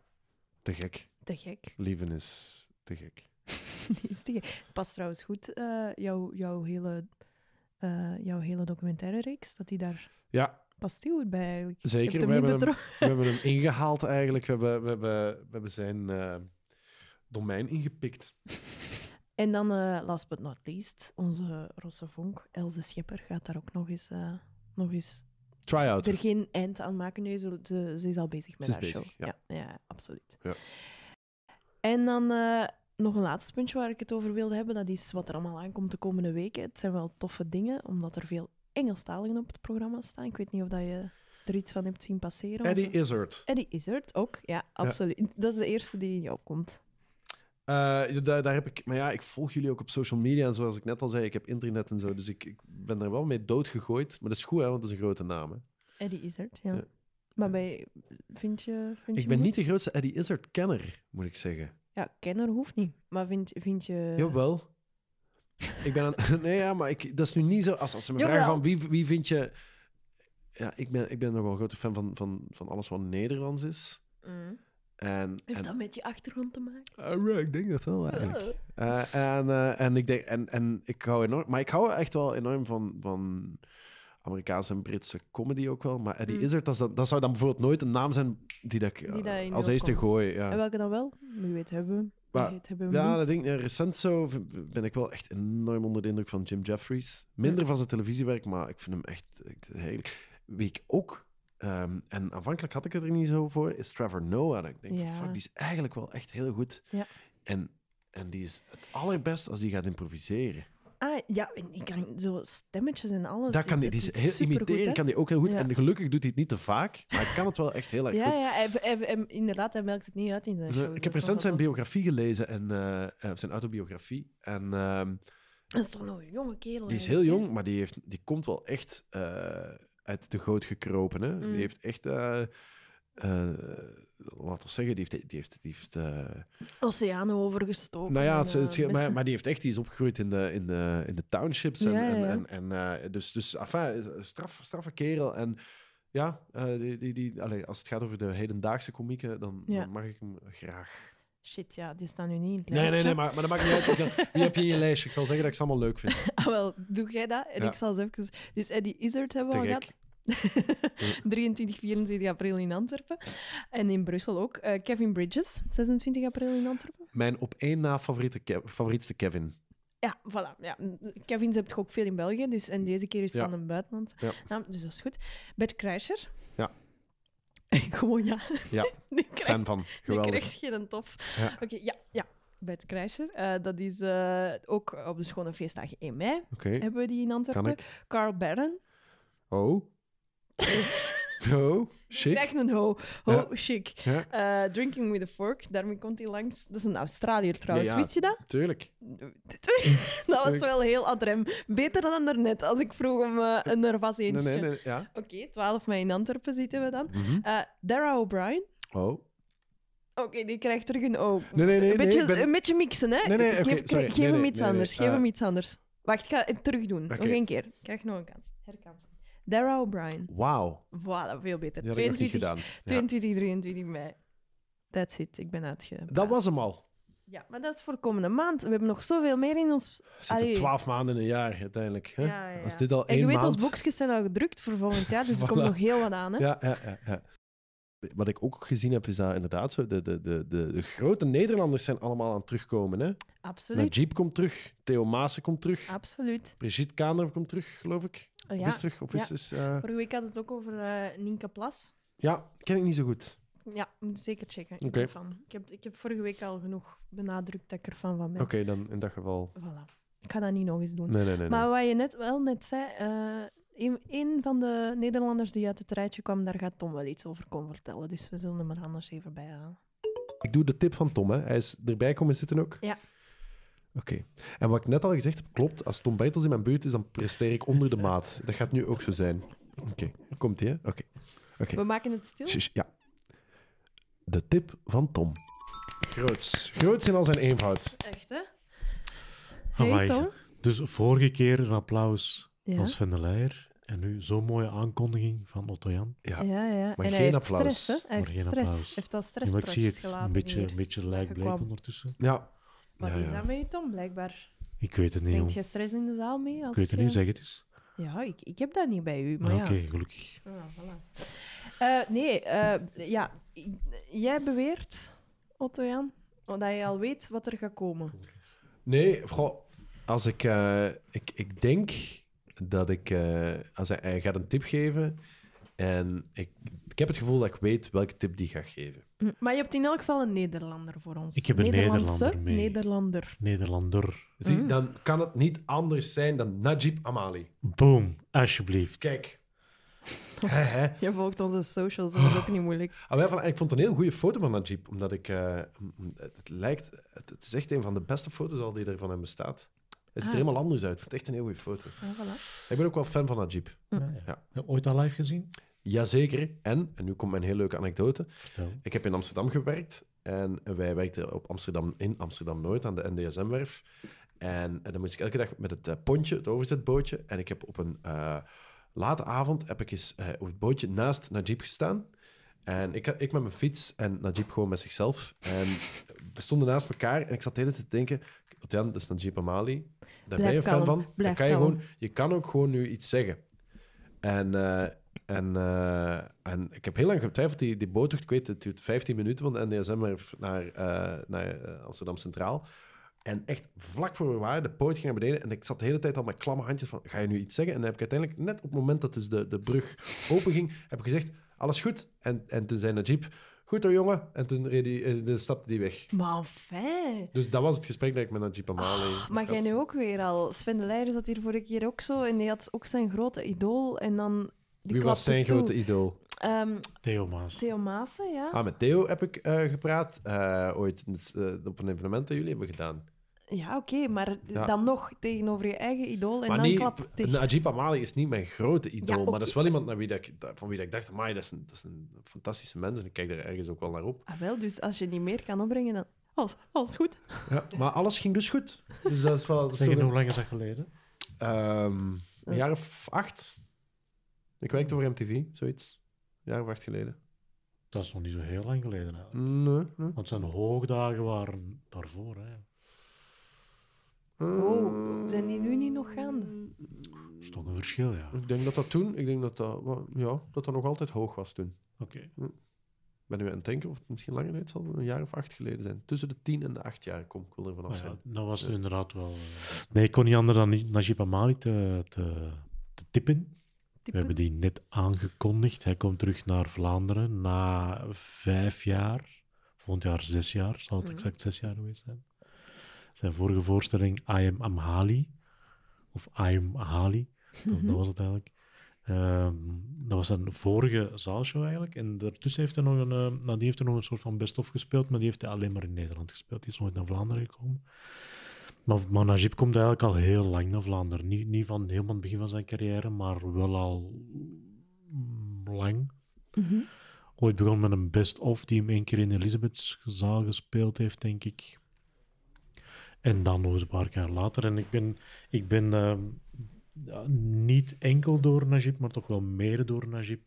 te gek. Te gek. Lieven is te gek. *laughs* die is te gek. Past trouwens goed eh, jouw, jouw, hele, eh, jouw hele documentaire reeks, dat die daar... Ja, past heel goed bij eigenlijk. Zeker, we, hebben hem, we, hebben hem, ingehaald eigenlijk. We hebben, we hebben, we hebben zijn eh, domein ingepikt. En dan, uh, last but not least, onze Rosse Vonk, Else Schipper, gaat daar ook nog eens... Eh, nog eens Try-out. Er geen eind aan maken. Nee, ze, ze is al bezig met haar show. Ja. ja, ja absoluut. Ja. En dan eh, nog een laatste puntje waar ik het over wilde hebben. Dat is wat er allemaal aankomt de komende weken. Het zijn wel toffe dingen, omdat er veel Engelstaligen op het programma staan. Ik weet niet of dat je er iets van hebt zien passeren. Eddie Izzard. Eddie Izzard ook, ja, absoluut. Dat is de eerste die in je opkomt. Uh, daar, daar, heb ik, maar ja, ik volg jullie ook op social media. En zoals ik net al zei, ik heb internet en zo. Dus ik, ik ben daar wel mee doodgegooid. Maar dat is goed, hè, want dat is een grote naam. Hè. Eddie Izzard, ja. Maar bij, vind je. Vind ik ben niet de grootste Eddie Izzard-kenner, moet ik zeggen. Ja, kenner hoeft niet. Maar vind, vind je. Jawel. ik ben aan, *laughs* Nee, ja, maar ik, dat is nu niet zo. Als, als ze me vragen van wie, wie vind je. Ja, ik ben, ik ben nogal een grote fan van, van, van alles wat Nederlands is. Mm. En, Heeft en... dat met je achtergrond te maken? Ah, ik denk dat wel eigenlijk. Ah. Eh, en, eh, en, ik denk, en, en ik hou enorm, maar ik hou echt wel enorm van, van Amerikaanse en Britse comedy ook wel. Maar Eddie mm. Izzard, dat, dat, zou dan bijvoorbeeld nooit een naam zijn die, dat ik, eh, als eerste gooi. Ja. En welke dan wel? Wie weet hebben we ja, dat ik. recent zo ben ik wel echt enorm onder de indruk van Jim Jeffries. Minder van zijn televisiewerk, maar ik vind hem echt, echt Wie ik ook Ehm, en aanvankelijk had ik het er niet zo voor, is Trevor Noah. en ik denk, ja. fuck, die is eigenlijk wel echt heel goed. Ja. En, en die is het allerbest als die gaat improviseren. Ah, ja, en kan zo stemmetjes en alles. Dat kan die, die is heel imiteren, kan die ook heel goed. En gelukkig doet hij het niet te vaak, maar hij kan het wel echt heel erg *laughs* goed. Ja, hij, inderdaad, hij merkt het niet uit in zijn show. Ik dus heb recent zijn biografie gelezen, en, eh, eh, zijn autobiografie. En, uh, dat is toch nog een jonge kerel. Die is heel jong, maar die, heeft, die komt wel echt... Eh, uit de goot gekropen. Hè? Die mm. heeft echt. Uh, eh, uh, eh, laten we zeggen, die heeft. Die heeft, die heeft uh... Oceanen overgestoken. Nou ja, het, maar, maar, die heeft echt. Die is opgegroeid in de, in de, in de townships. En, ja, ja. en, en, dus, dus enfin, straf, straffe kerel. En ja, die, die, die, allez, als het gaat over de hedendaagse komieken, dan mag ik hem graag shit, ja, die staan nu niet in het lijstje. Nee, nee, nee, maar, maar dat maakt niet uit. Wie heb je in je lijstje? Ik zal zeggen dat ik ze allemaal leuk vind. *laughs* Ah, wel, doe jij dat? En ik zal ze Dus Eddie Izzard hebben we al gehad. 23, *laughs* 24 april in Antwerpen. En in Brussel ook. Eh, Kevin Bridges, 26 april in Antwerpen. Mijn op één na favoriete Kev favorietste Kevin. Ja, voilà. Ja. Kevins hebt ook veel in België, dus, en deze keer is het dan een buitenland. Ja. Nou, dus dat is goed. Bert Kreischer. Ja. *laughs* Gewoon ja. Ja, *laughs* fan van. Ik krijg het geen tof. Ja. Oké, ja, ja. Bert Kreischer. Eh, dat is eh, ook op de Schone Feestdagen 1 mei. Hebben we die in Antwerpen. Carl Barron. Oh. *laughs* *laughs* Ho, chic. Echt een ho. Ho, chic. Eh, drinking with a Fork, daarmee komt hij langs. Dat is een Australiër trouwens, ja, wist je dat? Tuurlijk. *laughs* dat was wel heel adrem. Beter dan daarnet, als ik vroeg om eh, een er eentje. Nee, nee, nee, Oké, 12 mei in Antwerpen zitten we dan. Mm Dara O'Brien. Oh. Oké, die krijgt terug een oh. Nee, nee, nee. Een beetje, een beetje mixen, hè? Nee, nee, geef, geef hem iets anders. Geef ah. hem iets anders. Wacht, ik ga het terug doen. Nog één keer. Ik krijg nog een kans. Herkans. Dara O'Brien. Wauw. Voilà, veel beter. 22, heb 23 mei. That's it, ik ben uitge. Dat was hem al. Ja, maar dat is voor komende maand. We hebben nog zoveel meer in ons... Zitten twaalf maanden in een jaar, uiteindelijk. Hè? Ja, Als dit al en je weet, onze ons boekjes zijn al gedrukt voor volgend jaar, dus er *laughs* komt nog heel wat aan. Hè? Ja, ja, ja wat ik ook gezien heb, is dat inderdaad zo. De, de, de, de, grote Nederlanders zijn allemaal aan het terugkomen. Hè? Absoluut. Jeep komt terug, Theo Maassen komt terug. Absoluut. Brigitte Kaander komt terug, geloof ik. Oh ja. is terug? Of is, is, eh, Vorige week had het ook over uh, Nienke Plas. Ja, ken ik niet zo goed. Ja, moet zeker checken. Okay. Ik, ervan. ik, heb, ik heb vorige week al genoeg benadrukt dat ik ervan van ben. Oké, dan in dat geval. Voilà. Ik ga dat niet nog eens doen. Nee, nee, nee, maar wat je net wel net zei, eh, een van de Nederlanders die uit het rijtje kwam, daar gaat Tom wel iets over kon vertellen. Dus we zullen hem er anders even bij halen. Ik doe de tip van Tom, hè. Hij is erbij komen zitten ook. Ja. Oké. En wat ik net al gezegd heb, klopt. Als Tom Beitels in mijn buurt is, dan presteer ik onder de maat. Dat gaat nu ook zo zijn. Oké. Komt hij? Oké. Oké. We maken het stil? ja. De tip van Tom. Groots. Groots in al zijn eenvoud. Echt, hè? Hey, Tom. Dus vorige keer een applaus ja. als Van der Leijer. En nu zo'n mooie aankondiging van Otto Jan. Ja, ja, ja. Maar en geen applaus. Stress, Hij heeft stress. Applaus. heeft al stress ja, maar ik zie het een beetje, een beetje ondertussen. Ja. Wat is dat met je, Tom, blijkbaar? Ik weet het niet, Vind je stress in de zaal mee? Als ik weet het niet, zeg het eens. Ja, ik, ik heb dat niet bij u, ah, Oké, gelukkig. Ah, voilà. Eh, nee, eh, ja, jij beweert, Otto Jan, dat je al weet wat er gaat komen. Nee, vrouw, als ik, eh, ik, ik denk dat ik, eh, als hij, gaat een tip geven en ik, ik heb het gevoel dat ik weet welke tip die gaat geven. Mm, maar je hebt in elk geval een Nederlander voor ons. Ik heb een Nederlander Nederlander. Nederlander. Zie, mm. dan kan het niet anders zijn dan Najib Amali. Boom, alsjeblieft. Kijk. Je volgt onze socials, dat is ook niet moeilijk. Ah, ik vond een heel goede foto van Najib, omdat ik... Eh, het, lijkt... Het, het, is echt een van de beste foto's al die er van hem bestaat. Het ziet er ah. helemaal anders uit. Ik het echt een heel goede foto. voilà. Ik ben ook wel fan van Najib. Ja, ooit al live gezien? Jazeker. En, en nu komt mijn hele leuke anekdote. Vertel. Ik heb in Amsterdam gewerkt. En wij werkten op Amsterdam, in Amsterdam Noord aan de NDSM-werf. En, dan moest ik elke dag met het eh, pontje, het overzetbootje. En ik heb op een eh, late avond heb ik eens, eh, op het bootje naast Najib gestaan. En ik, ik met mijn fiets en Najib gewoon met zichzelf. En we stonden naast elkaar en ik zat de hele tijd te denken dus dat is Najib Amali. Daar ben je fan van. kan je, gewoon, je kan ook gewoon nu iets zeggen. En, eh, en, eh, en ik heb heel lang getwijfeld, die, die boottocht, ik weet het duurt 15 minuten van de NDSM naar, naar eh, Amsterdam Centraal. En echt vlak voor we waren, de poort ging naar beneden. En ik zat de hele tijd al met klamme handjes van, ga je nu iets zeggen? En dan heb ik uiteindelijk, net op het moment dat dus de, de brug open ging, heb ik gezegd, alles goed. En, en toen zei Najib, Goed hoor, jongen. En toen reed die, eh, stapte die weg. Maar fijn. Dus dat was het gesprek dat ik met Najib Amali oh, Maar jij nu ook weer al. Sven de Leijer zat hier vorige keer ook zo. En die had ook zijn grote idool. En dan... Die Wie was zijn grote idool? Um, Theo Maas. Theo Maas, ja. Ah, met Theo heb ik eh, gepraat. Eh, ooit op een evenement dat jullie hebben gedaan. Ja, oké, maar dan nog tegenover je eigen idool en dan nee, klapt het tegen. Najib Amali is niet mijn grote idool, maar dat is wel iemand naar wie dat van wie dat ik dacht, maar dat is, een, dat is een fantastische mens en ik kijk daar ergens ook wel naar op. Ah, wel, dus als je niet meer kan opbrengen, dan alles, alles goed. Ja, maar alles ging dus goed. Dus dat is wel... Zeg is hoe lang is dat geleden? Ehm, een jaar of acht. Ik werkte voor MTV, zoiets. Een jaar of acht geleden. Dat is nog niet zo heel lang geleden eigenlijk. Nee, nee. Want zijn hoogdagen waren daarvoor, hè. Oh, ehm, zijn die nu niet nog gaande? Dat is een verschil, ja. Ik denk dat dat toen, ik denk dat dat, ja, dat, dat nog altijd hoog was toen. Oké. Hm. Ben nu aan het denken of het misschien langer tijd zal een jaar of acht geleden zijn. Tussen de tien en de acht jaar kom ik wel ervan af nou dat was inderdaad wel... Eh, nee, ik kon niet anders dan Najib Amali te, te, tippen. We hebben die net aangekondigd. Hij komt terug naar Vlaanderen na vijf jaar. Volgend jaar zes jaar, zal het mhm. exact zes jaar geweest zijn. Zijn vorige voorstelling I Am Amhali, of I Am Hali, dat, mhm. was het eigenlijk. Ehm, dat was zijn vorige zaalshow eigenlijk. En daartussen heeft hij nog een, uh, die heeft er nog een soort van best-of gespeeld, maar die heeft hij alleen maar in Nederland gespeeld. Die is nooit naar Vlaanderen gekomen. Maar, maar komt eigenlijk al heel lang naar Vlaanderen. Niet, niet van helemaal het begin van zijn carrière, maar wel al mm, lang. Mhm. Ooit begon met een best-of die hem één keer in Elisabethzaal gespeeld heeft, denk ik. En dan nog eens een paar jaar later. En ik ben, ik ben ehm, niet enkel door Najib, maar toch wel meer door Najib,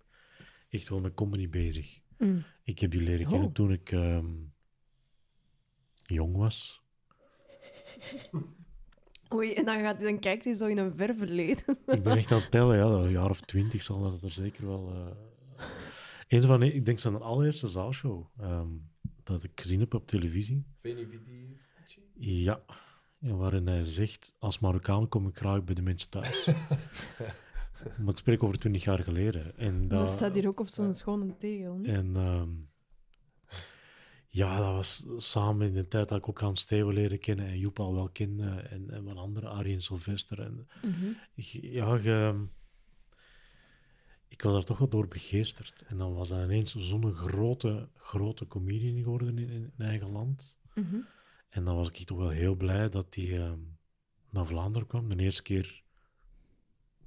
echt wel met comedy bezig. Mm. Ik heb die leren kennen oh. toen ik ehm, jong was. *laughs* Oei, en dan, gaat, dan kijkt hij zo in een ver verleden. *laughs* ik ben echt aan het tellen, ja, een jaar of twintig zal dat er zeker wel. Eén eh, van, ik denk, zijn de allereerste zaalshow um, dat ik gezien heb op televisie. Veni ja, waarin hij zegt: Als Marokkaan kom ik graag bij de mensen thuis. *laughs* maar ik spreek over twintig jaar geleden. En dat, dat staat hier ook op zo'n schone tegel. En ehm, ja, dat was samen in de tijd dat ik ook aan Steven leren kennen en Joep al wel kende en, en wat andere, Arjen Sylvester. En, mhm. Ja, ik was daar toch wel door begeesterd. En dan was hij ineens zo'n grote, grote comedian geworden in, in eigen land. Mhm. En dan was ik toch wel heel blij dat hij ehm, uh, naar Vlaanderen kwam. De eerste keer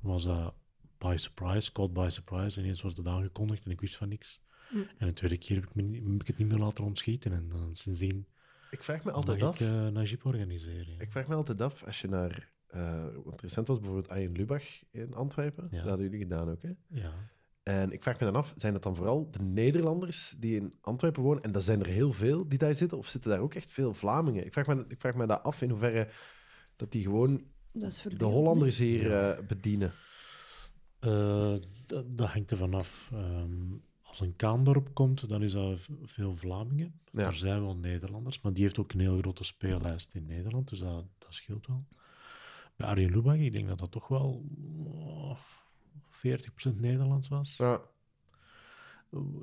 was dat by surprise, caught by surprise. En Ineens was dat aangekondigd en ik wist van niks. Hmm. En de tweede keer heb ik, me, ik, het niet meer laten ontschieten. En dan sindsdien ik vraag me altijd af, ik uh, eh, organiseren. Ik vraag me altijd af, als je naar... Uh, want recent was bijvoorbeeld Ayen Lubach in Antwerpen. Dat hadden jullie gedaan ook, hè? Ja. En ik vraag me dan af, zijn dat dan vooral de Nederlanders die in Antwerpen wonen? En dat zijn er heel veel die daar zitten, of zitten daar ook echt veel Vlamingen? Ik vraag me, ik vraag me dat af in hoeverre dat die gewoon de Hollanders hier eh, bedienen. Eh, dat hangt er vanaf. Ehm, als een Kaandorp komt, dan is dat veel Vlamingen. Er zijn wel Nederlanders, maar die heeft ook een heel grote speellijst in Nederland, dus dat, dat scheelt wel. Bij Arjen Lubach, ik denk dat dat toch wel... Oh, 40% Nederlands was. Ja.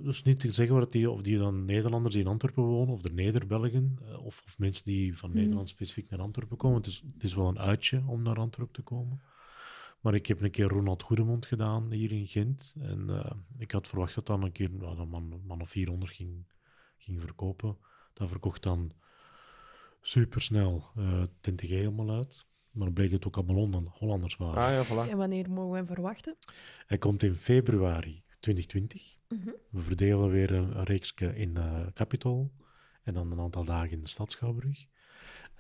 Dus niet te zeggen wat die, of die dan Nederlanders die in Antwerpen wonen, of de Nederbelgen, eh, of, of, mensen die van hmm. Nederland specifiek naar Antwerpen komen. Het is, is wel een uitje om naar Antwerpen te komen. Maar ik heb een keer Ronald Goedemond gedaan hier in Gent. En eh, ik had verwacht dat dan een keer nou, een man, of 400 ging, ging verkopen. Dat verkocht dan supersnel uh, eh, TNTG helemaal uit. Maar dan bleek het ook allemaal Hollanders waren. Ah, ja, voilà. En wanneer mogen we hem verwachten? Hij komt in februari 2020. Mhm. We verdelen weer een, reeksje in de eh, Capitol en dan een aantal dagen in de Stad Schouwburg.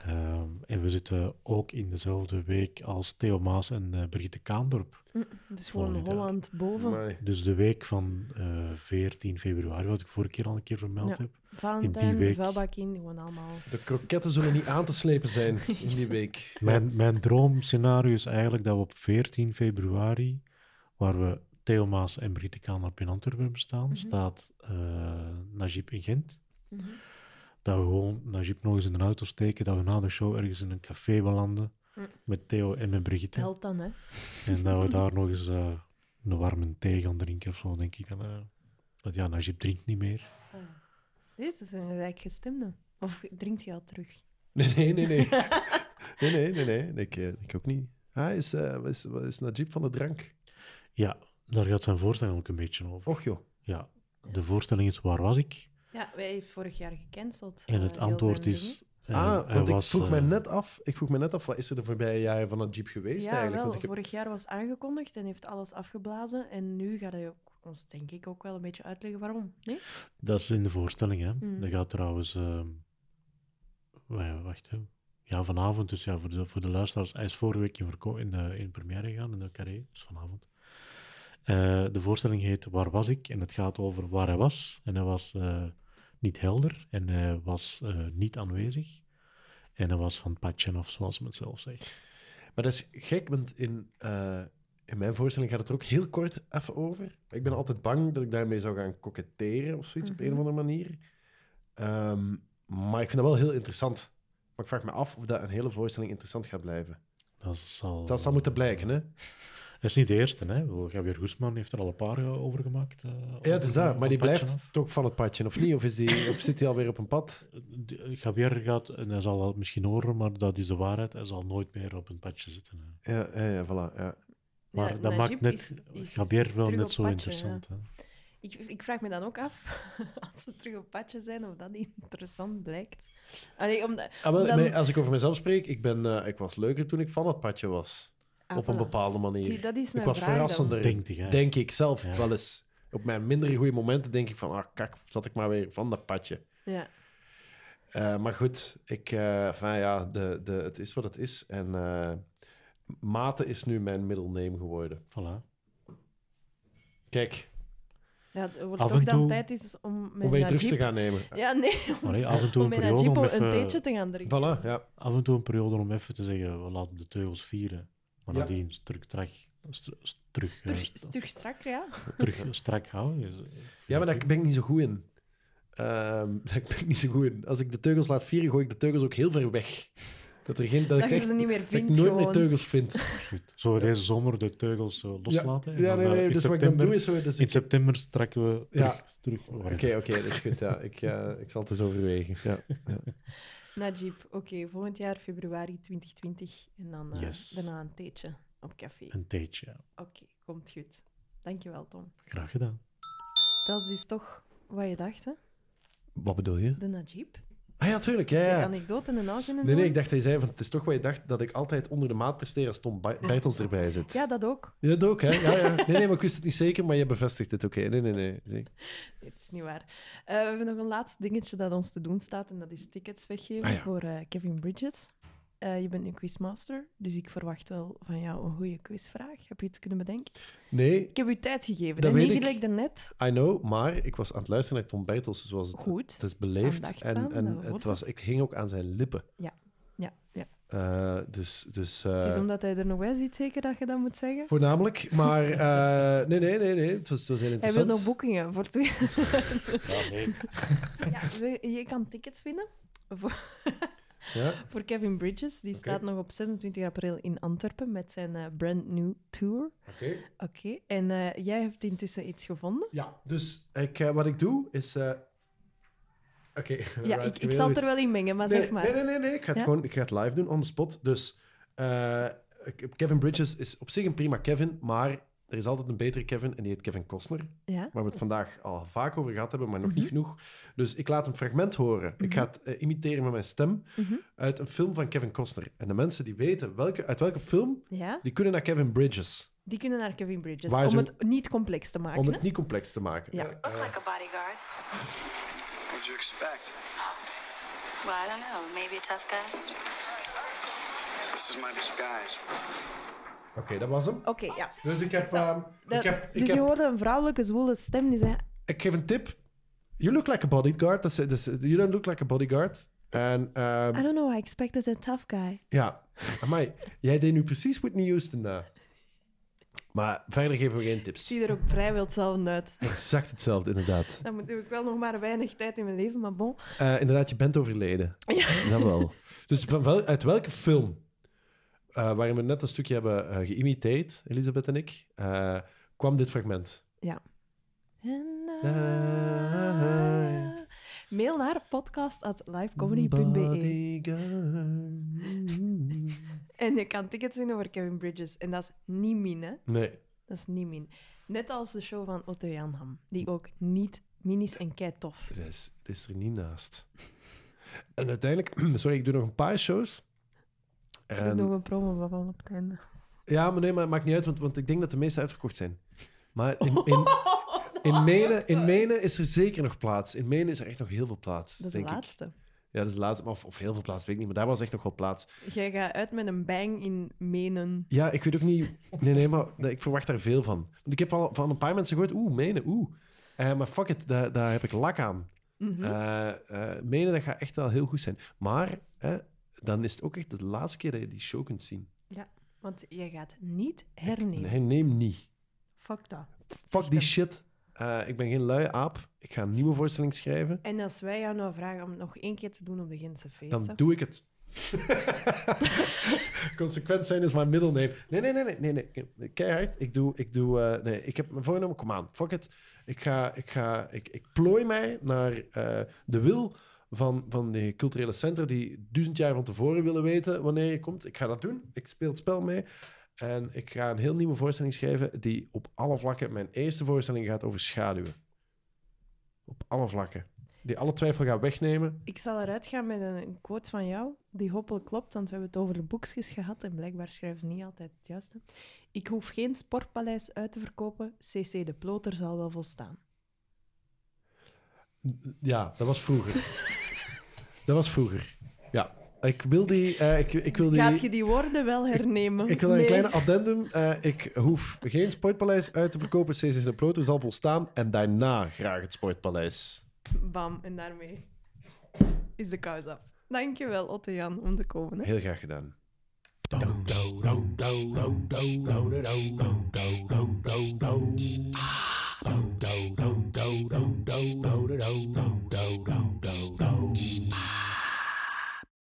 Ehm, en we zitten ook in dezelfde week als Theo Maas en uh, Brigitte Kaandorp. Mm, het dus gewoon Holland boven. Dus de week van 14 eh, februari, wat ik vorige keer al een keer vermeld heb. Valentijn, in die week... in gewoon allemaal. De kroketten zullen niet aan te slepen zijn *laughs* in die week. Mijn, mijn droomscenario is eigenlijk dat we op 14 februari, waar we Theo Maas en Brigitte Kaandorp in Antwerpen staan, mhm. staat uh, Najib in Gent. Mhm. Dat we gewoon Najib nog eens in de auto steken, dat we na de show ergens in een café belanden hm. met Theo en met Brigitte. Held dan, hè? En dat we daar nog eens eh, een warme thee gaan drinken of zo, denk ik. Dan, eh, dat ja, Najib drinkt niet meer. Ah. Dit is een gestemde. Of drinkt hij al terug? Nee, nee, nee. Nee, *laughs* nee, nee, nee, nee. Ik, eh, ik ook niet. Ah, is, uh, is, is Najib van de drank? Ja, daar gaat zijn voorstelling ook een beetje over. Och joh. Ja, de voorstelling is Waar was ik? Ja, wij heeft vorig jaar gecanceld. En het eh, antwoord is... Eh, ah, want ik, vroeg mij eh, net af, ik vroeg me net af, wat is er de voorbije jaren van een jeep geweest ja, eigenlijk? want vorig jaar was aangekondigd en heeft alles afgeblazen. En nu gaat hij ook ons denk ik ook wel een beetje uitleggen waarom. Nee? Dat is in de voorstelling, hè. Mm. Dat gaat trouwens... Ehm, wacht, hè. Ja, vanavond. Dus ja, voor de, voor de luisteraars. Hij is vorige week in, in, de, première gegaan in de Carré. Dus vanavond. Eh, de voorstelling heet Waar was ik? En het gaat over waar hij was. En hij was eh, niet helder en hij was eh, niet aanwezig. En hij was van patchen of zoals men zelf zegt. Maar dat is gek, want in, in mijn voorstelling gaat het er ook heel kort even over. Ik ben altijd bang dat ik daarmee zou gaan koketteren of zoiets op een mhm. of andere manier. Ehm, maar ik vind dat wel heel interessant. Maar ik vraag me af of dat een hele voorstelling interessant gaat blijven. Dat zal, dat zal moeten blijken, hè? Dat is niet de eerste. Hè? Javier Guzman heeft er al een paar eh, over gemaakt. Uh, ja, Maar die blijft toch van het padje, of niet? Of, is die, of zit hij alweer op een pad? Javier gaat, en hij zal dat misschien horen, maar dat is de waarheid. Hij zal nooit meer op een padje zitten. Hè. Ja, ja, voilà. Ja. Maar dat maakt net, is, wel net zo interessant. Ik, ik, vraag me dan ook af, *laughs* als ze terug op padje zijn, of dat interessant blijkt. omdat, ah, wel, Als ik over mezelf spreek, ik, ben, eh, ik was leuker toen ik van het padje was. Ah, op een bepaalde manier. dat is ik was verrassender, denk, ik, denk ik zelf wel eens. Op mijn minder goede momenten denk ik van, ah kak, zat ik maar weer van dat padje. Ja. Eh, maar goed, ik, van, eh, ja, de, de, het is wat het is. En uh, mate is nu mijn middelneem geworden. Voilà. Kijk, ja, het wordt af ook dan tijd is dus om... Met om weer rust te gaan nemen. Ja, nee. Om, af en toe een periode om een te gaan drinken. Voilà, ja. Af en toe een periode om even te zeggen, we laten de teugels vieren. Maar ja. nadien terug, terug, terug, eh, terug, strak, ja. Terug eh, strak houden. Ja, maar daar ben ik niet zo goed in. Um, *laughs* daar ben ik niet zo goed in. Als ik de teugels laat vieren, gooi ik de teugels ook heel ver weg. Dat, er geen, dat, ik echt, ze niet meer vind, dat ik nooit meer teugels vind. Goed. deze zomer de teugels uh, loslaten? Ja, ja nee, nee. dus wat ik dan doe is... Dus in september strakken we terug. Oké, oké, okay, dat is goed. Ja. Ik, ik zal het eens overwegen. Ja. ja. Najib, oké, okay, volgend jaar februari 2020 en dan eh, daarna een theetje op café. Een theetje. Oké, komt goed. Dankjewel, Tom. Graag gedaan. Dat is dus toch wat je dacht, hè? Wat bedoel je? De Najib. Ah ja, tuurlijk. Ja, ja. anekdote en een Nee, nee, ik dacht dat zei van het is toch wat je dacht dat ik altijd onder de maat presteer als Tom Bertels erbij zit. Ja, dat ook. Ja, dat ook, hè? Ja, ja. Nee, nee, maar ik wist het niet zeker, maar je bevestigt het. Oké, nee, nee, nee. Zeker. *laughs* het is niet waar. Eh, we hebben nog een laatste dingetje dat ons te doen staat en dat is tickets weggeven ah voor eh, Kevin Bridges. Eh, je bent nu quizmaster, dus ik verwacht wel van jou een goede quizvraag. Heb je iets kunnen bedenken? Nee. Ik heb u tijd gegeven. Dat gelijk weet ik. daarnet. I know, maar ik was aan het luisteren naar Tom Bertels, zoals dus het, Goed, het is beleefd. En, en het was, ik hing ook aan zijn lippen. Ja, ja, ja. Eh, dus, dus, eh, het is omdat hij er nog wel ziet, zeker dat je dat moet zeggen. Voornamelijk, maar nee, nee, nee, nee. Het was, heel interessant. Hij wil nog boekingen voor twee. ja, nee. *laughs* ja, je kan tickets vinden. *laughs* Ja? Voor Kevin Bridges. Die staat nog op 26 april in Antwerpen met zijn eh, brand new tour. Oké. Oké. En eh, jij hebt intussen iets gevonden? Ja, dus ik, eh, wat ik doe is... Oké. *laughs* ja, ik, ik, zal het er wel in mengen, maar zeg maar. Nee, nee, nee. nee. Ik, ga het gewoon, ik ga het live doen, on the spot. Dus Kevin Bridges is op zich een prima Kevin, maar er is altijd een betere Kevin en die heet Kevin Costner. Ja? Waar we het vandaag al vaak over gehad hebben, maar nog niet mhm. genoeg. Dus ik laat een fragment horen. Ik mhm. ga het eh, imiteren met mijn stem mhm. uit een film van Kevin Costner. En de mensen die weten welke, uit welke film, die kunnen naar Kevin Bridges. Die kunnen naar Kevin Bridges, om het niet complex te maken. Om het niet complex te maken. Ja. Eh, like a bodyguard. What you expect? Well, I don't know. Maybe a tough guy. This is my disguise. Oké, dat was hem. Oké, ja. Dus ik heb... Ehm, ik heb, ik dus je hoorde een vrouwelijke zwoele stem die zei... ik geef een tip. You look like a bodyguard. Dat you don't look like a bodyguard. En ehm, I don't know, I expected a tough guy. ja, maar jij deed nu precies Whitney Houston Maar verder geven we geen tips. zie er ook vrij hetzelfde uit. Exact hetzelfde, inderdaad. Dan moet ik wel nog maar weinig tijd in mijn leven, maar bon. Eh, inderdaad, je bent overleden. Ja. Dat wel. Dus van wel, uit welke film uh, waarin we net een stukje hebben uh, geïmiteerd, Elisabeth en ik, eh, kwam dit fragment. Ja. mail naar podcast.livecomedy.be En je kan tickets zien voor Kevin Bridges. En dat is niet min, hè? Nee. Dat is niet min. Net als de show van Otto Janham, die ook niet min is en kei tof. is, het is er niet naast. En uiteindelijk, *clears throat* sorry, ik doe nog een paar shows. En... Ik nog een promo van op het einde. Ja, maar nee, maar het maakt niet uit, want, want ik denk dat de meeste uitverkocht zijn. Maar in, *laughs* in, oh, Menen, in Menen is er zeker nog plaats. In Menen is er echt nog heel veel plaats. Dat is de laatste. Ja, dat is de laatste. Of, of heel veel plaats, weet ik niet. Maar daar was echt nog wel plaats. Jij gaat uit met een bang in Menen. Ja, ik weet ook niet... Nee, nee, maar ik verwacht daar veel van. Want ik heb al van een paar mensen gehoord... Oeh, Menen, oeh. Eh, maar fuck it, daar, daar heb ik lak aan. Mhm. Eh, eh, Menen, dat gaat echt wel heel goed zijn. Maar dan is het ook echt de laatste keer dat je die show kunt zien. Ja, want je gaat niet hernemen. herneem niet. Fuck dat. Fuck die shit. Eh, ik ben geen lui aap. Ik ga een nieuwe voorstelling schrijven. En als wij jou nou vragen om het nog één keer te doen op de Gentse feesten... Dan doe ik het. *laughs* Consequent zijn is mijn middelneem. Nee, nee, nee, nee, nee, nee. Keihard. Ik doe, ik doe, eh, nee, ik heb mijn voornaam. kom aan, fuck it. Ik ga, ik ga, ik, ik plooi mij naar eh, de wil van, van die culturele centra die duizend jaar van tevoren willen weten wanneer je komt. Ik ga dat doen. Ik speel het spel mee. En ik ga een heel nieuwe voorstelling schrijven die op alle vlakken mijn eerste voorstelling gaat over schaduwen. Op alle vlakken. Die alle twijfel gaat wegnemen. Ik zal eruit gaan met een quote van jou, die hopelijk klopt, want we hebben het over de boekjes gehad en blijkbaar schrijven ze niet altijd het juiste. Ik hoef geen sportpaleis uit te verkopen, CC de Ploter zal wel volstaan. Ja, dat was vroeger. Dat was vroeger. Ja. Ik wil die... ik, ik wil die Gaat je die woorden wel hernemen? Ik, wil een kleine addendum. ik hoef geen Sportpaleis uit te verkopen. CCS de Proto zal volstaan. En daarna graag het Sportpaleis. Bam, en daarmee is de kous af. Dankjewel, Otto jan om te komen. Hè? Heel graag gedaan.